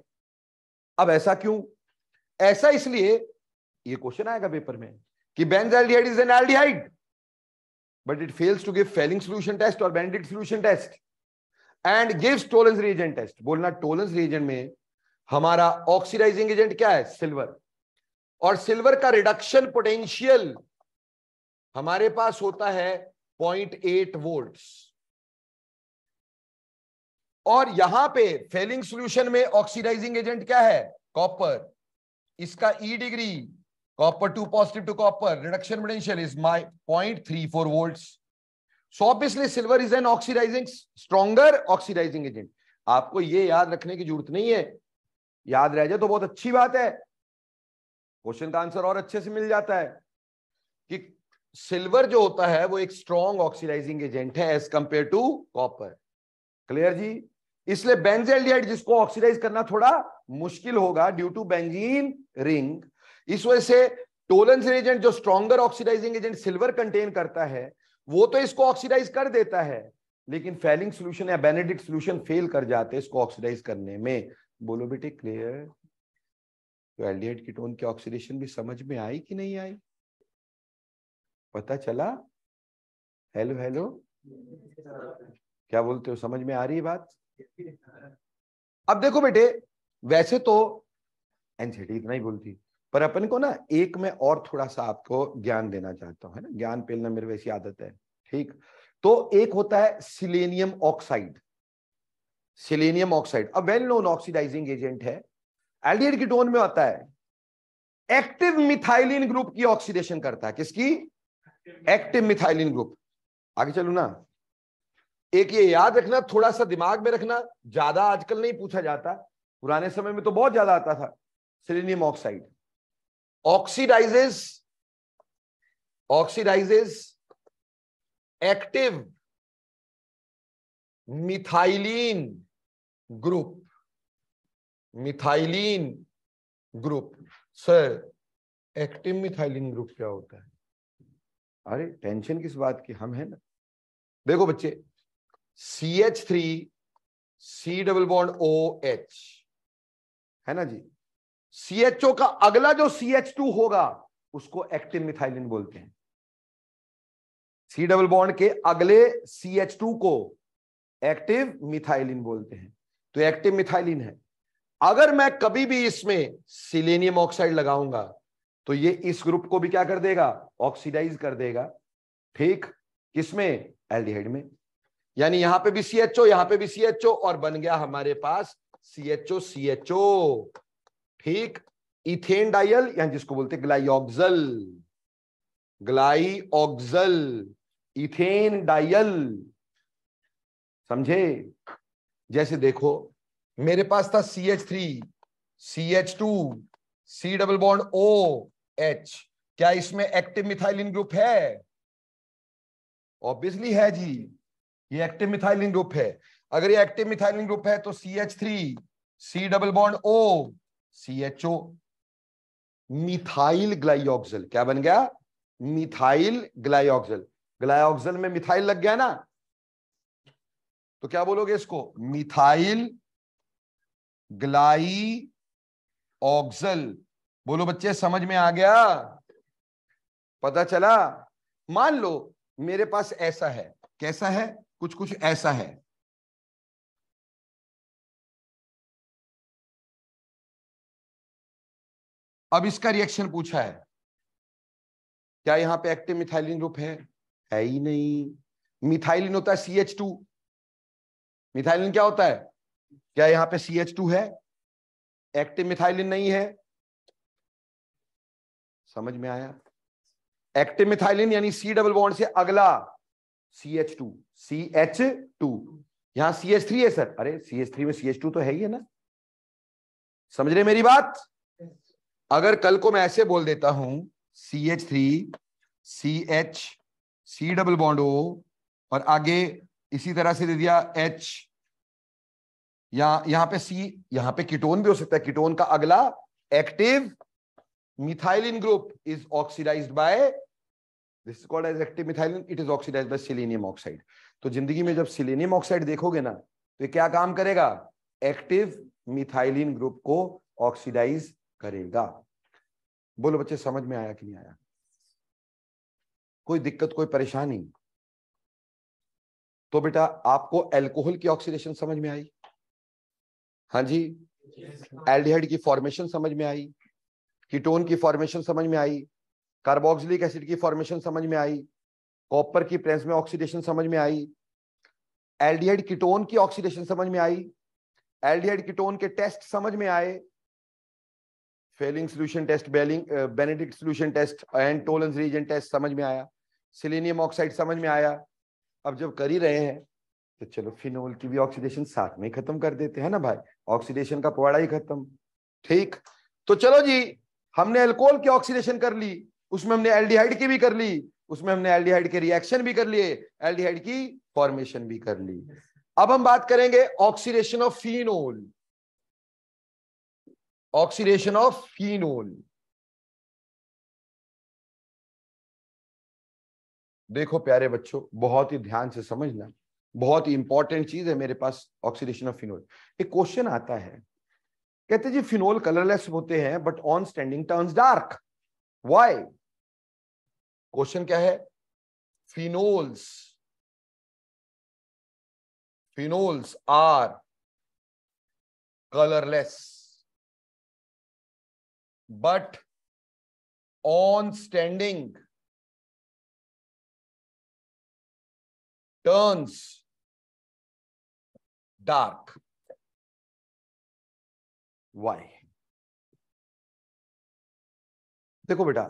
अब ऐसा क्यों ऐसा इसलिए ये क्वेश्चन आएगा पेपर में कि benzaldehyde is an aldehyde but it fails to give Fehling solution test और Benedict solution test and gives Tollens reagent test बोलना टोलेंस रिएजेंट में हमारा ऑक्सीडाइजिंग एजेंट क्या है सिल्वर और सिल्वर का रिडक्शन पोटेंशियल हमारे पास होता है पॉइंट एट वोल्ट और यहां पे फेलिंग सॉल्यूशन में ऑक्सीडाइजिंग एजेंट क्या है कॉपर इसका E e degree copper two positive to copper reduction potential is my point three four volt so obviously silver is an oxidizing stronger oxidizing agent आपको यह याद रखने की जरूरत नहीं है याद रह जाए तो बहुत अच्छी बात है क्वेश्चन का आंसर और अच्छे से मिल जाता है कि सिल्वर जो होता है वो एक स्ट्रॉन्ग ऑक्सीडाइजिंग एजेंट है as compare to copper clear जी इसलिए बेंजेल्डिहाइड जिसको ऑक्सीडाइज करना थोड़ा मुश्किल होगा ड्यू टू बेंजीन रिंग इस वजह से टोलन एजेंट जो stronger oxidizing agent silver contain करता है वो तो इसको ऑक्सीडाइज कर देता है लेकिन फेलिंग सोल्यूशन या बेनेडिक्ट सोल्यूशन फेल कर जाते हैं इसको ऑक्सीडाइज करने में बोलो बेटे क्लियर तो एल्डिहाइड कीटोन की ऑक्सीडेशन भी समझ में आई कि नहीं आई पता चला हेलो हेलो क्या बोलते हो समझ में आ रही है बात अब देखो बेटे वैसे तो एनसीटी इतना ही बोलती पर अपन को ना एक में और थोड़ा सा आपको ज्ञान देना चाहता हूं है ना ज्ञान पेलना मेरे वैसी आदत है ठीक तो एक होता है सिलेनियम ऑक्साइड सिलेनियम ऑक्साइड अब वेल नोन ऑक्सीडाइजिंग एजेंट है एल्डिहाइड कीटोन में आता है एक्टिव मिथाइलिन ग्रुप की ऑक्सीडेशन करता है किसकी एक्टिव मिथाइलिन ग्रुप आगे चलो ना एक ये याद रखना थोड़ा सा दिमाग में रखना ज्यादा आजकल नहीं पूछा जाता पुराने समय में तो बहुत ज्यादा आता था selenium oxide oxidizes oxidizes active methylene group methylene group sir active methylene group क्या होता है अरे टेंशन किस बात की हम है ना देखो बच्चे C H three C double bond O H है ना जी सी एच ओ का अगला जो सी एच टू होगा उसको एक्टिव मिथाइलिन बोलते हैं सी डबल बॉन्ड के अगले सी एच टू को एक्टिव मिथाइलिन बोलते हैं तो एक्टिव मिथाइलिन है अगर मैं कभी भी इसमें सिलेनियम ऑक्साइड लगाऊंगा तो ये इस ग्रुप को भी क्या कर देगा ऑक्सीडाइज कर देगा ठीक किसमें एल्डिहाइड में यानी यहां पे भी सीएचओ यहां पे भी सीएचओ और बन गया हमारे पास सीएचओ सीएचओ ठीक इथेन डायल यानी जिसको बोलते ग्लाइऑक्सल ग्लाइऑक्सल इथेन डायल समझे जैसे देखो मेरे पास था C H three C H two C double bond O H क्या इसमें एक्टिव मिथाइलिन ग्रुप है ऑब्वियसली है जी ये एक्टिव मिथाइलिन ग्रुप है अगर ये एक्टिव मिथाइलिन ग्रुप है तो C H three C double bond O C H O methyl glyoxal क्या बन गया मिथाइल ग्लाइऑक्सल ग्लाइऑक्सल में मिथाइल लग गया ना तो क्या बोलोगे इसको मिथाइल ग्लाई ऑक्सल बोलो बच्चे समझ में आ गया पता चला मान लो मेरे पास ऐसा है कैसा है कुछ कुछ ऐसा है अब इसका रिएक्शन पूछा है क्या यहां पे एक्टिव मिथाइलिन ग्रुप है है ही नहीं मिथाइलिन होता है सी एच टू मिथाइलिन क्या होता है क्या यहां पे सी एच टू है एक्टिव मिथाइलिन नहीं है समझ में आया एक्टिव मिथाइलिन यानी सी डबल बॉन्ड से अगला C H two C H two यहां सी एच थ्री है सर अरे सी एच थ्री में सी एच टू तो है ही है ना समझ रहे मेरी बात अगर कल को मैं ऐसे बोल देता हूं C H three C H C double bond O और आगे इसी तरह से दे दिया एच यहां यहां पे सी यहां पे कीटोन भी हो सकता है कीटोन का अगला active methylene group is oxidized by this is called as active methylene it is oxidized by selenium oxide तो जिंदगी में जब सिलेनियम ऑक्साइड देखोगे ना तो ये क्या काम करेगा एक्टिव मिथाइलिन ग्रुप को ऑक्सीडाइज करेगा बोलो बच्चे समझ में आया कि नहीं आया कोई दिक्कत कोई परेशानी तो बेटा आपको एल्कोहल की ऑक्सीडेशन समझ में आई हाँ जी एल्डिहाइड की फॉर्मेशन समझ में आई कीटोन की फॉर्मेशन समझ में आई कार्बोक्सिलिक एसिड की फॉर्मेशन समझ में आई कॉपर की प्रेस में ऑक्सीडेशन समझ में आई एल्डिहाइड कीटोन की ऑक्सीडेशन समझ में आई एल्डिहाइड कीटोन के टेस्ट समझ में आए Fehling solution test Fehling Benedict solution test and Tollen reagent test समझ में आया सिलेनियम ऑक्साइड समझ में आया अब जब कर ही रहे हैं तो चलो फिनोल की भी ऑक्सीडेशन साथ में खत्म कर देते हैं ना भाई ऑक्सीडेशन का पवाड़ा ही खत्म ठीक तो चलो जी हमने एल्कोहल की ऑक्सीडेशन कर ली उसमें हमने एल्डिहाइड की भी कर ली उसमें हमने एल्डिहाइड के रिएक्शन भी कर लिए एल्डिहाइड की फॉर्मेशन भी कर ली अब हम बात करेंगे oxidation of phenol oxidation of phenol देखो प्यारे बच्चों बहुत ही ध्यान से समझना बहुत ही इंपॉर्टेंट चीज है मेरे पास ऑक्सीडेशन ऑफ फिनोल एक क्वेश्चन आता है कहते जी फिनोल कलरलेस होते हैं but on standing turns dark why question क्या है phenols phenols are colourless but on standing turns dark. Why? देखो बेटा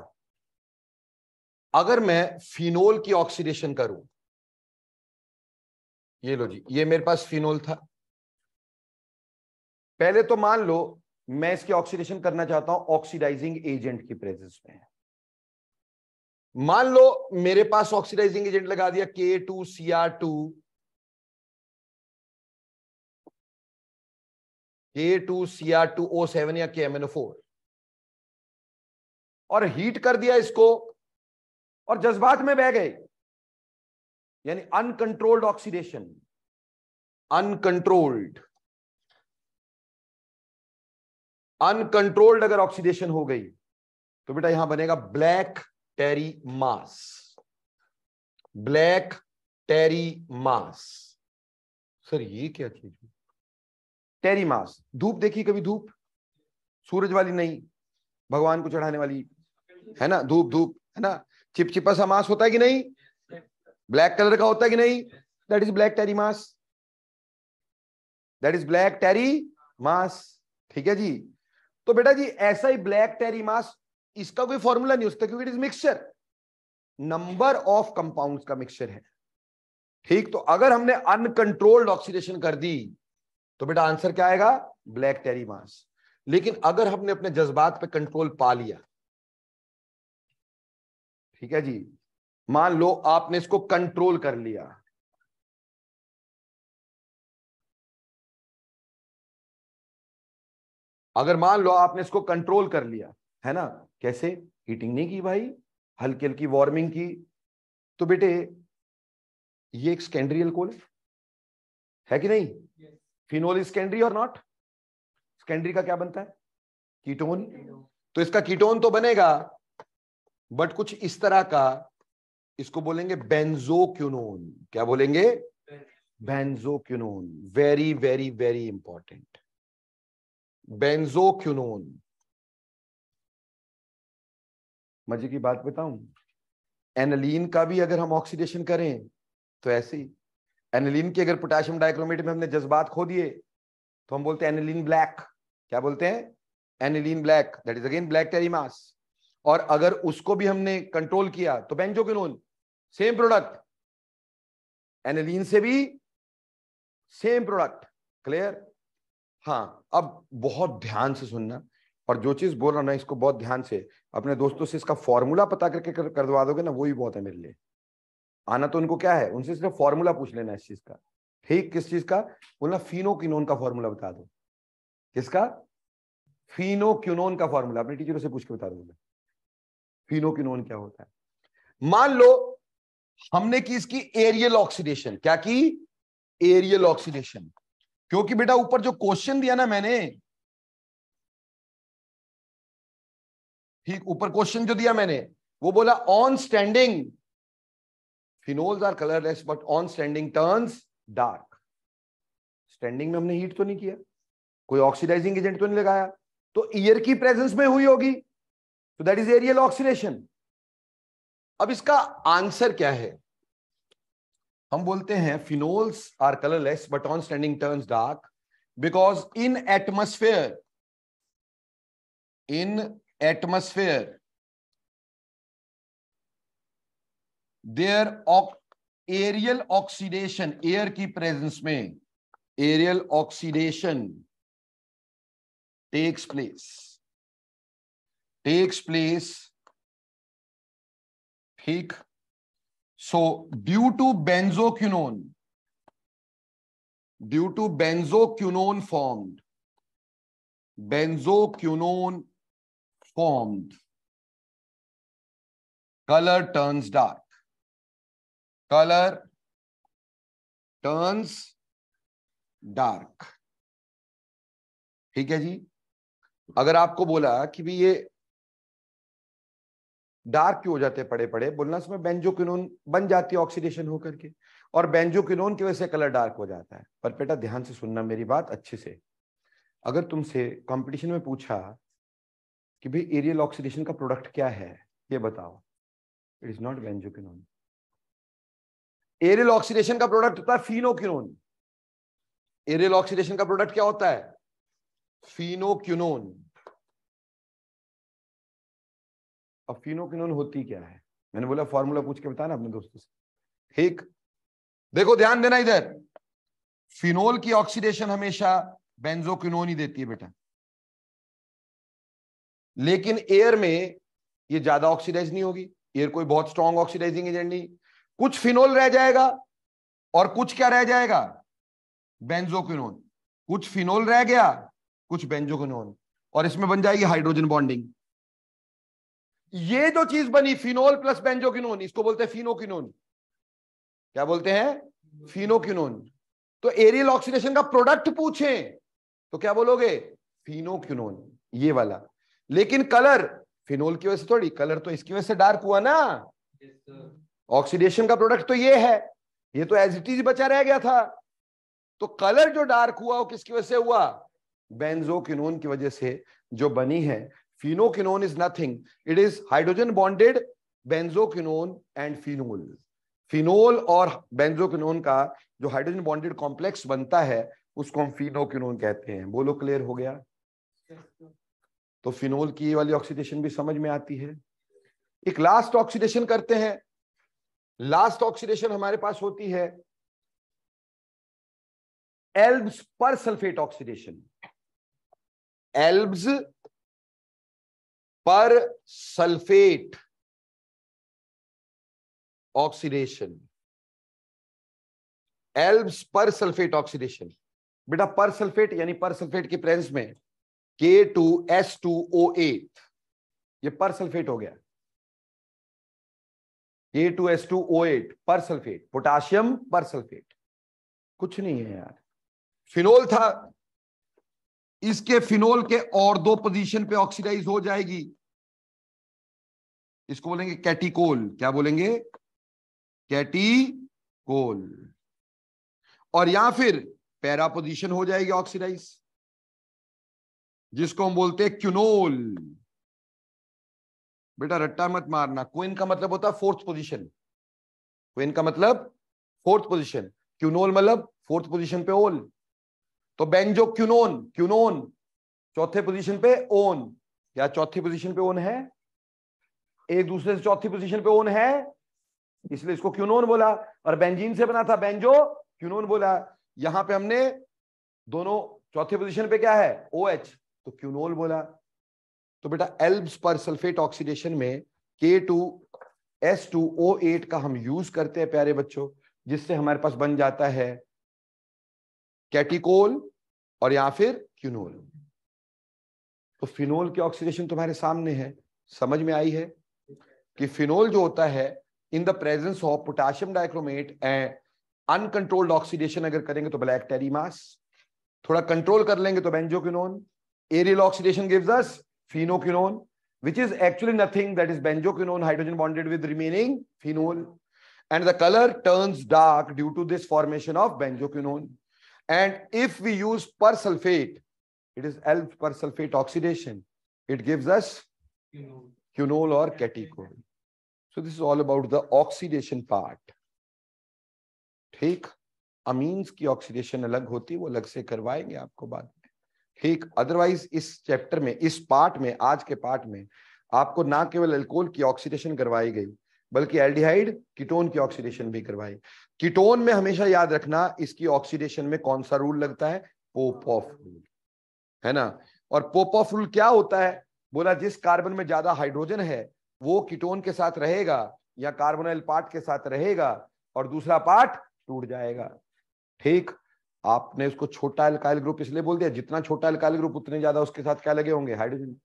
अगर मैं फिनोल की ऑक्सीडेशन करूं ये लो जी ये मेरे पास फिनोल था पहले तो मान लो मैं इसकी ऑक्सीडेशन करना चाहता हूं ऑक्सीडाइजिंग एजेंट की प्रेजेंस में मान लो मेरे पास ऑक्सीडाइजिंग एजेंट लगा दिया K two C R two K two C R two O seven या के एम एन फोर और हीट कर दिया इसको और जज्बात में बह गए यानी अनकंट्रोल्ड ऑक्सीडेशन अनकंट्रोल्ड अनकंट्रोल्ड अगर ऑक्सीडेशन हो गई तो बेटा यहां बनेगा black tarry mass black tarry mass sir ये क्या चीज है टेरी मास धूप देखी कभी धूप सूरज वाली नहीं भगवान को चढ़ाने वाली है ना धूप धूप है ना चिपचिपा सा मास होता है कि नहीं ब्लैक कलर का होता है कि नहीं that is black tarry mass that is black tarry mass ठीक है जी तो बेटा जी ऐसा ही ब्लैक टेरी मास इसका कोई फॉर्मूला नहीं होता क्योंकि it is mixture number of compounds का मिक्सचर है ठीक तो अगर हमने अनकंट्रोल्ड ऑक्सीडेशन कर दी तो बेटा आंसर क्या आएगा ब्लैक टेरी मास लेकिन अगर हमने अपने जज्बात पे कंट्रोल पा लिया ठीक है जी मान लो आपने इसको कंट्रोल कर लिया अगर मान लो आपने इसको कंट्रोल कर लिया है ना कैसे हीटिंग नहीं की भाई हल्की हल्की वार्मिंग की तो बेटे ये एक स्कैंड्रियल कोल है, है कि नहीं फिनोल इज सेकेंडरी और नॉट सेकेंडरी का क्या बनता है कीटोन तो इसका कीटोन तो बनेगा बट कुछ इस तरह का इसको बोलेंगे बेंजो क्यूनोन क्या बोलेंगे benzoquinone very very very important benzoquinone मजे की बात बताऊं एनलीन का भी अगर हम ऑक्सीडेशन करें तो ऐसे ही एनिलीन की अगर पोटेशियम डाइक्रोमेट में हमने जज्बात खो दिए तो हम बोलते हैं एनिलीन ब्लैक क्या बोलते हैं aniline black that is again black tarry mass और अगर उसको भी हमने कंट्रोल किया तो बेंजोकिनोन सेम प्रोडक्ट एनिलीन से भी सेम प्रोडक्ट क्लियर हाँ अब बहुत ध्यान से सुनना और जो चीज बोल रहा ना इसको बहुत ध्यान से अपने दोस्तों से इसका फॉर्मूला पता करके कर, कर दवा दोगे ना वो ही बहुत है मेरे लिए आना तो उनको क्या है उनसे सिर्फ फॉर्मूला पूछ लेना इस चीज का ठीक किस चीज का बोलना फिनो क्यूनोन का फॉर्मूला बता दो किसका फिनो क्यूनोन का फॉर्मूला अपने टीचरों से पूछ के बता दो क्यूनोन क्या होता है मान लो हमने की इसकी एरियल ऑक्सीडेशन क्या की एरियल ऑक्सीडेशन क्योंकि बेटा ऊपर जो क्वेश्चन दिया ना मैंने ठीक ऊपर क्वेश्चन जो दिया मैंने वो बोला on standing phenols are colourless but on standing turns dark standing में हमने हीट तो नहीं किया कोई ऑक्सीडाइजिंग एजेंट तो नहीं लगाया तो ईयर की प्रेजेंस में हुई होगी तो दैट इज एरियल ऑक्सीडेशन अब इसका आंसर क्या है हम बोलते हैं phenols are colourless but on standing turns dark because in atmosphere in atmosphere there aerial oxidation air की प्रेजेंस में aerial oxidation takes place takes place ठीक so due to benzoquinone due to benzoquinone formed benzoquinone formed colour turns dark color turns dark ठीक है जी अगर आपको बोला कि भी ये डार्क क्यों हो जाते हैं पड़े पड़े बोलना उसमें बेंजोक्विनोन बन जाती है ऑक्सीडेशन होकर के और बेंजोक्विनोन की वजह से कलर डार्क हो जाता है पर बेटा ध्यान से सुनना मेरी बात अच्छे से अगर तुमसे कंपटीशन में पूछा कि भाई एरियल ऑक्सीडेशन का प्रोडक्ट क्या है ये बताओ it is not benzoquinone aerial oxidation का प्रोडक्ट होता है फीनोक्यूनोन एरियल ऑक्सीडेशन का प्रोडक्ट क्या होता है फीनोक्यूनोन अब फीनोक्यूनोन होती क्या है मैंने बोला फॉर्मूला पूछ के बताया ना अपने दोस्तों से ठीक देखो ध्यान देना इधर फिनोल की ऑक्सीडेशन हमेशा बेंजोक्यूनोन ही देती है बेटा लेकिन एयर में ये ज्यादा ऑक्सीडाइज नहीं होगी एयर कोई बहुत स्ट्रॉन्ग ऑक्सीडाइजिंग एजेंट नहीं कुछ फिनोल रह जाएगा और कुछ क्या रह जाएगा बेंजोक्विनोन कुछ फिनोल रह गया कुछ बेंजोक्विनोन और इसमें बन जाएगी हाइड्रोजन बॉन्डिंग ये जो चीज बनी फिनोल प्लस बेंजोक्विनोन इसको बोलते हैं फिनोक्विनोन क्या बोलते हैं फिनोक्विनोन तो एरियल ऑक्सीडेशन का प्रोडक्ट पूछे तो क्या बोलोगे फिनोक्विनोन ये वाला लेकिन कलर फिनोल की वजह से थोड़ी कलर तो इसकी वजह से डार्क हुआ ना ऑक्सीडेशन का प्रोडक्ट तो ये है ये तो एज इट इज बचा रह गया था तो कलर जो डार्क हुआ वो किसकी वजह से हुआ बेंजोकिनोन की वजह से जो बनी है phenoquinone is nothing it is hydrogen bonded benzoquinone and phenol phenol और बेंजोकिनोन का जो हाइड्रोजन बॉन्डेड कॉम्प्लेक्स बनता है उसको हम फिनोकिनोन कहते हैं बोलो क्लियर हो गया तो फिनोल की वाली ऑक्सीडेशन भी समझ में आती है एक लास्ट ऑक्सीडेशन करते हैं लास्ट ऑक्सीडेशन हमारे पास होती है एल्ब्स पर सल्फेट ऑक्सीडेशन एल्ब्स पर सल्फेट ऑक्सीडेशन एल्ब्स पर सल्फेट ऑक्सीडेशन बेटा पर सल्फेट यानी पर सल्फेट की प्रेजेंस में K two S two O eight ये पर सल्फेट हो गया K two S two O eight persulphate potassium persulphate कुछ नहीं है यार फिनोल था इसके फिनोल के और दो पोजीशन पे ऑक्सीडाइज हो जाएगी इसको बोलेंगे कैटिकोल क्या बोलेंगे कैटिकोल और या फिर पैरा पोजीशन हो जाएगी ऑक्सीडाइज जिसको हम बोलते हैं क्यूनोल बेटा रट्टा मत मारना क्वीन का मतलब होता है फोर्थ पोजिशन क्वीन का मतलब फोर्थ पोजिशन क्यूनोल मतलब फोर्थ पोजिशन पे ओल तो बेंजो क्यूनोन क्यूनोन चौथे पोजिशन पे ओन या चौथी पोजिशन पे ओन है एक दूसरे से चौथी पोजिशन पे ओन है इसलिए इसको क्यूनोन बोला और बेंजीन से बना था बेंजो क्यूनोन बोला यहां पे हमने दोनों चौथे पोजिशन पे क्या है ओ OH, एच तो क्यूनोल बोला तो बेटा एल्ब्स पर सल्फेट ऑक्सीडेशन में K two S two O eight का हम यूज करते हैं प्यारे बच्चों जिससे हमारे पास बन जाता है कैटिकोल और या फिर क्यूनोल तो फिनोल की ऑक्सीडेशन तुम्हारे सामने है समझ में आई है कि फिनोल जो होता है in the presence of potassium dichromate and uncontrolled oxidation अगर करेंगे तो ब्लैक टेरीमास थोड़ा कंट्रोल कर लेंगे तो benzoquinone aerial oxidation gives us phenoquinone, which is actually nothing that is benzoquinone hydrogen bonded with remaining phenol. And the color turns dark due to this formation of benzoquinone. And if we use persulfate, it is L persulfate oxidation. It gives us quinol, quinol or catechol. So this is all about the oxidation part. ठीक अमीन्स की ऑक्सीडेशन अलग होती है वो अलग से करवाएंगे आपको बाद ठीक अदरवाइज इस चैप्टर में इस पार्ट में आज के पार्ट में आपको ना केवल एल्कोहल की ऑक्सीडेशन करवाई गई बल्कि एल्डिहाइड कीटोन की ऑक्सीडेशन भी करवाई कीटोन में हमेशा याद रखना इसकी ऑक्सीडेशन में कौन सा रूल लगता है पोप ऑफ रूल है ना और पोप ऑफ रूल क्या होता है बोला जिस कार्बन में ज्यादा हाइड्रोजन है वो कीटोन के साथ रहेगा या कार्बोनाइल पार्ट के साथ रहेगा और दूसरा पार्ट टूट जाएगा ठीक आपने उसको छोटा अल्काइल ग्रुप इसलिए बोल दिया जितना छोटा अल्काइल ग्रुप उतने ज्यादा उसके साथ क्या लगे होंगे हाइड्रोजन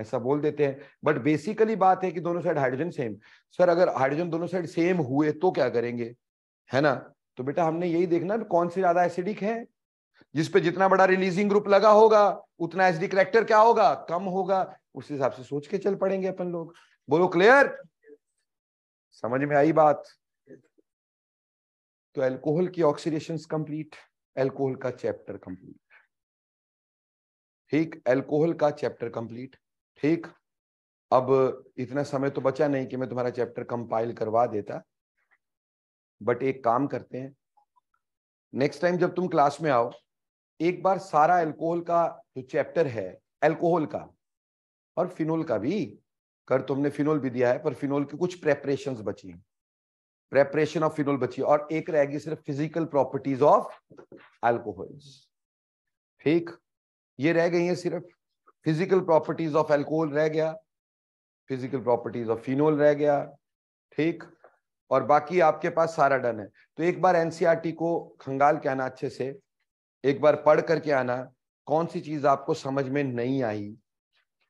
ऐसा बोल देते हैं बट बेसिकली बात है कि दोनों साइड हाइड्रोजन सेम सर अगर हाइड्रोजन दोनों साइड सेम हुए तो क्या करेंगे है ना तो बेटा हमने यही देखना कौन से ज्यादा एसिडिक है पे जितना बड़ा रिलीजिंग ग्रुप लगा होगा उतना एसिडिक करेक्टर क्या होगा कम होगा उस हिसाब से सोच के चल पड़ेंगे अपन लोग बोलो क्लियर समझ में आई बात तो एल्कोहल की ऑक्सीडेशन कंप्लीट एल्कोहल का चैप्टर कंप्लीट ठीक एल्कोहल का चैप्टर कंप्लीट ठीक अब इतना समय तो बचा नहीं कि मैं तुम्हारा चैप्टर कंपाइल करवा देता बट एक काम करते हैं नेक्स्ट टाइम जब तुम क्लास में आओ एक बार सारा एल्कोहल का जो चैप्टर है एल्कोहल का और फिनोल का भी कर तुमने फिनोल भी दिया है पर फिनोल की कुछ प्रेपरेशंस बची हैं प्रेपरेशन ऑफ फिनोल बची और एक रहेगी सिर्फ फिजिकल प्रॉपर्टीज ऑफ एल्कोहल्स ठीक ये रह गई है सिर्फ फिजिकल प्रॉपर्टीज ऑफ एल्कोहल रह गया फिजिकल प्रॉपर्टीज ऑफ फिनोल रह गया ठीक और बाकी आपके पास सारा डन है तो एक बार एनसीईआरटी e को खंगाल के आना अच्छे से एक बार पढ़ करके आना कौन सी चीज आपको समझ में नहीं आई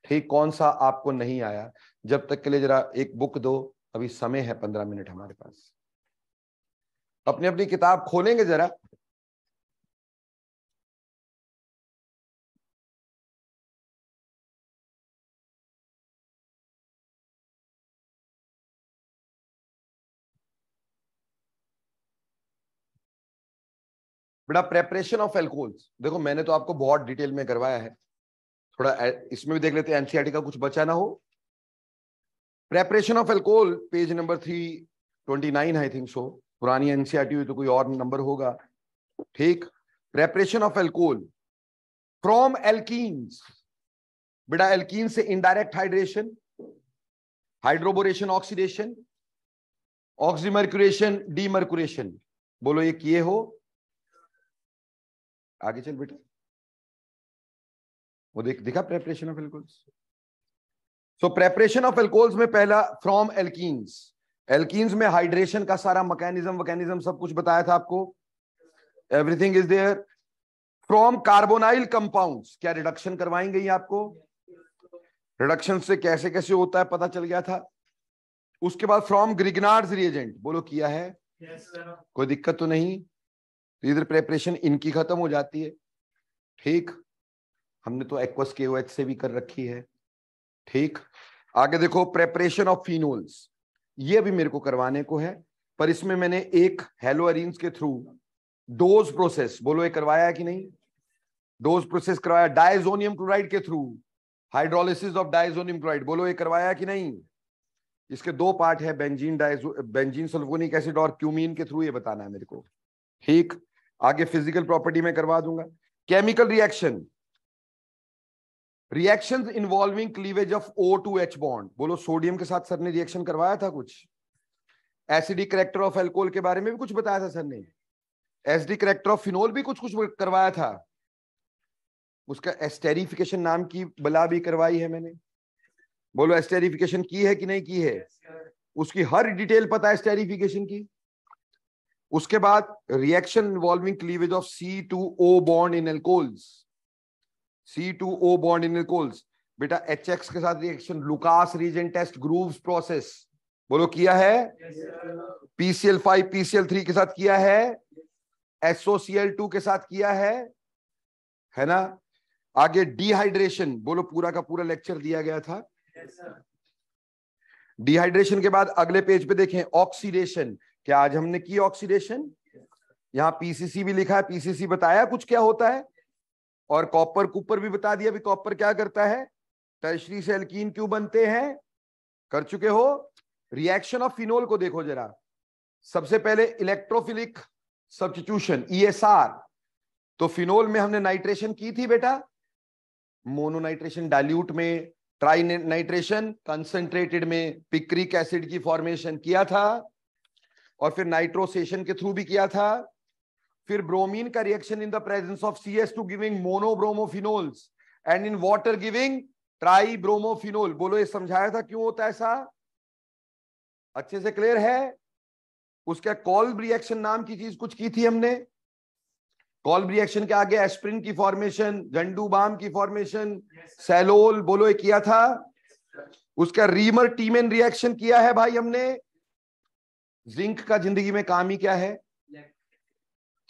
ठीक कौन सा आपको नहीं आया जब तक के लिए जरा एक बुक दो अभी समय है पंद्रह मिनट हमारे पास अपनी अपनी किताब खोलेंगे जरा बेटा प्रेपरेशन ऑफ एल्कोहल्स देखो मैंने तो आपको बहुत डिटेल में करवाया है थोड़ा इसमें भी देख लेते हैं एनसीआरटी का कुछ बचा ना हो preparation of alcohol page number three twenty nine I think so पुरानी एनसीआरटी e तो कोई और नंबर होगा ठीक preparation of alcohol from alkenes बेटा एल्कीन से indirect hydration hydroboration oxidation oxymercuration demercuration बोलो ये किए हो आगे चल बेटा वो देख दिखा preparation of alcohols so preparation of alcohols में पहला फ्रॉम एल्कीन्स एल्कीन्स में हाइड्रेशन का सारा मैकेनिज्म वैकेनिज्म सब कुछ बताया था आपको everything is there from carbonyl compounds क्या रिडक्शन करवाएंगे ये आपको रिडक्शन से कैसे कैसे होता है पता चल गया था उसके बाद फ्रॉम ग्रिगनार्ड रिएजेंट बोलो किया है yes, कोई दिक्कत तो नहीं तो इधर प्रेपरेशन इनकी खत्म हो जाती है ठीक हमने तो एक्वस के से भी कर रखी है ठीक आगे देखो प्रेपरेशन ऑफ फिनोल्स ये भी मेरे को करवाने को है पर इसमें मैंने एक हेलो अरिन्स के थ्रू डोज प्रोसेस बोलो ये करवाया कि नहीं डोज प्रोसेस करवाया डायजोनियम क्लोराइड के through hydrolysis of diazonium chloride बोलो ये करवाया कि नहीं इसके दो पार्ट है benzene diazo benzene sulphonic acid और क्यूमीन के थ्रू ये बताना है मेरे को ठीक आगे फिजिकल प्रॉपर्टी में करवा दूंगा chemical reaction reaction involving cleavage of O to H bond बोलो सोडियम के साथ सर ने रिएक्शन करवाया था कुछ एसिडी करेक्टर ऑफ एल्कोहल के बारे में भी कुछ बताया था सर ने एसडी करेक्टर ऑफ फिनोल भी कुछ कुछ करवाया था उसका एस्टेरिफिकेशन नाम की बला भी करवाई है मैंने बोलो एस्टेरिफिकेशन की है कि नहीं की है उसकी हर डिटेल पता है एस्टेरिफिकेशन की उसके बाद reaction involving cleavage of C to O bond in alcohols C to O bond in कोल्स बेटा एच एक्स के साथ reaction Lucas reagent test Groves process बोलो किया है पीसीएल फाइव पीसीएल थ्री के साथ किया है एसओसीएल टू के साथ किया है है ना आगे डिहाइड्रेशन बोलो पूरा का पूरा लेक्चर दिया गया था डिहाइड्रेशन yes, के बाद अगले पेज पे देखें ऑक्सीडेशन क्या आज हमने की ऑक्सीडेशन yes, यहाँ पीसीसी भी लिखा है पीसीसी बताया कुछ क्या होता है और कॉपर कूपर भी बता दिया भी कॉपर क्या करता है टर्शरी से एल्कीन क्यों बनते हैं कर चुके हो रिएक्शन ऑफ फिनोल को देखो जरा सबसे पहले इलेक्ट्रोफिलिक सब्सटीट्यूशन ईएसआर तो फिनोल में हमने नाइट्रेशन की थी बेटा मोनोनाइट्रेशन डाइल्यूट में ट्राई नाइट्रेशन कंसेंट्रेटेड में पिक्रिक एसिड की फॉर्मेशन किया था और फिर नाइट्रोसेशन के थ्रू भी किया था फिर ब्रोमीन का reaction in the presence of C S two giving monobromophenols and in water giving tribromophenol बोलो ये समझाया था क्यों होता है ऐसा अच्छे से क्लियर है उसका कॉल्ब रिएक्शन नाम की चीज कुछ की थी हमने कॉल्ब रिएक्शन के आगे एस्प्रिन की फॉर्मेशन गंडू बाम की फॉर्मेशन yes. सेलोल बोलो ये किया था yes, उसका रीमर टीमेन रिएक्शन किया है भाई हमने जिंक का जिंदगी में काम ही क्या है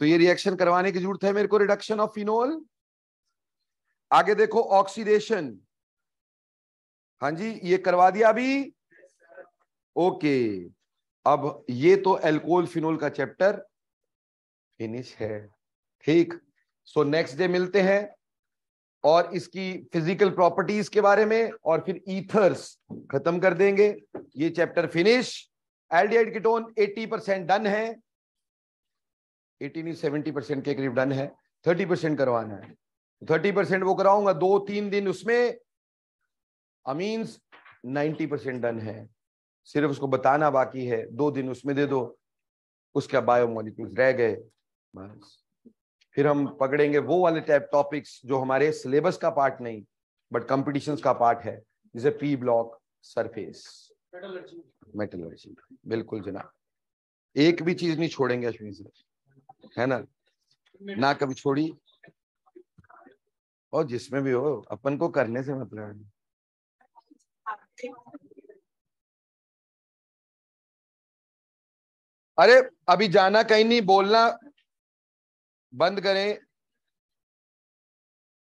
तो ये रिएक्शन करवाने की जरूरत है मेरे को रिडक्शन ऑफ फिनोल आगे देखो ऑक्सीडेशन हाँ जी ये करवा दिया अभी ओके अब ये तो एल्कोहल फिनोल का चैप्टर फिनिश है ठीक सो नेक्स्ट डे मिलते हैं और इसकी फिजिकल प्रॉपर्टीज के बारे में और फिर ईथर्स खत्म कर देंगे ये chapter finish aldehyde ketone 80 percent done है एटीन सेवेंटी परसेंट के करीब डन है थर्टी परसेंट करवाना है थर्टी परसेंट वो कराऊंगा दो तीन दिन उसमें अमीन्स नाइन्टी परसेंट डन है सिर्फ उसको बताना बाकी है दो दिन उसमें दे दो उसका बायोमोलिक्यूल्स रह गए बस फिर हम पकड़ेंगे वो वाले टाइप टॉपिक्स जो हमारे सिलेबस का पार्ट नहीं बट कॉम्पिटिशन का पार्ट है जैसे पी ब्लॉक सरफेस मेटलर्जी बिल्कुल जनाब एक भी चीज नहीं छोड़ेंगे अश्विन सर है ना ना कभी छोड़ी और जिसमें भी हो अपन को करने से मतलब है अरे अभी जाना कहीं नहीं बोलना बंद करें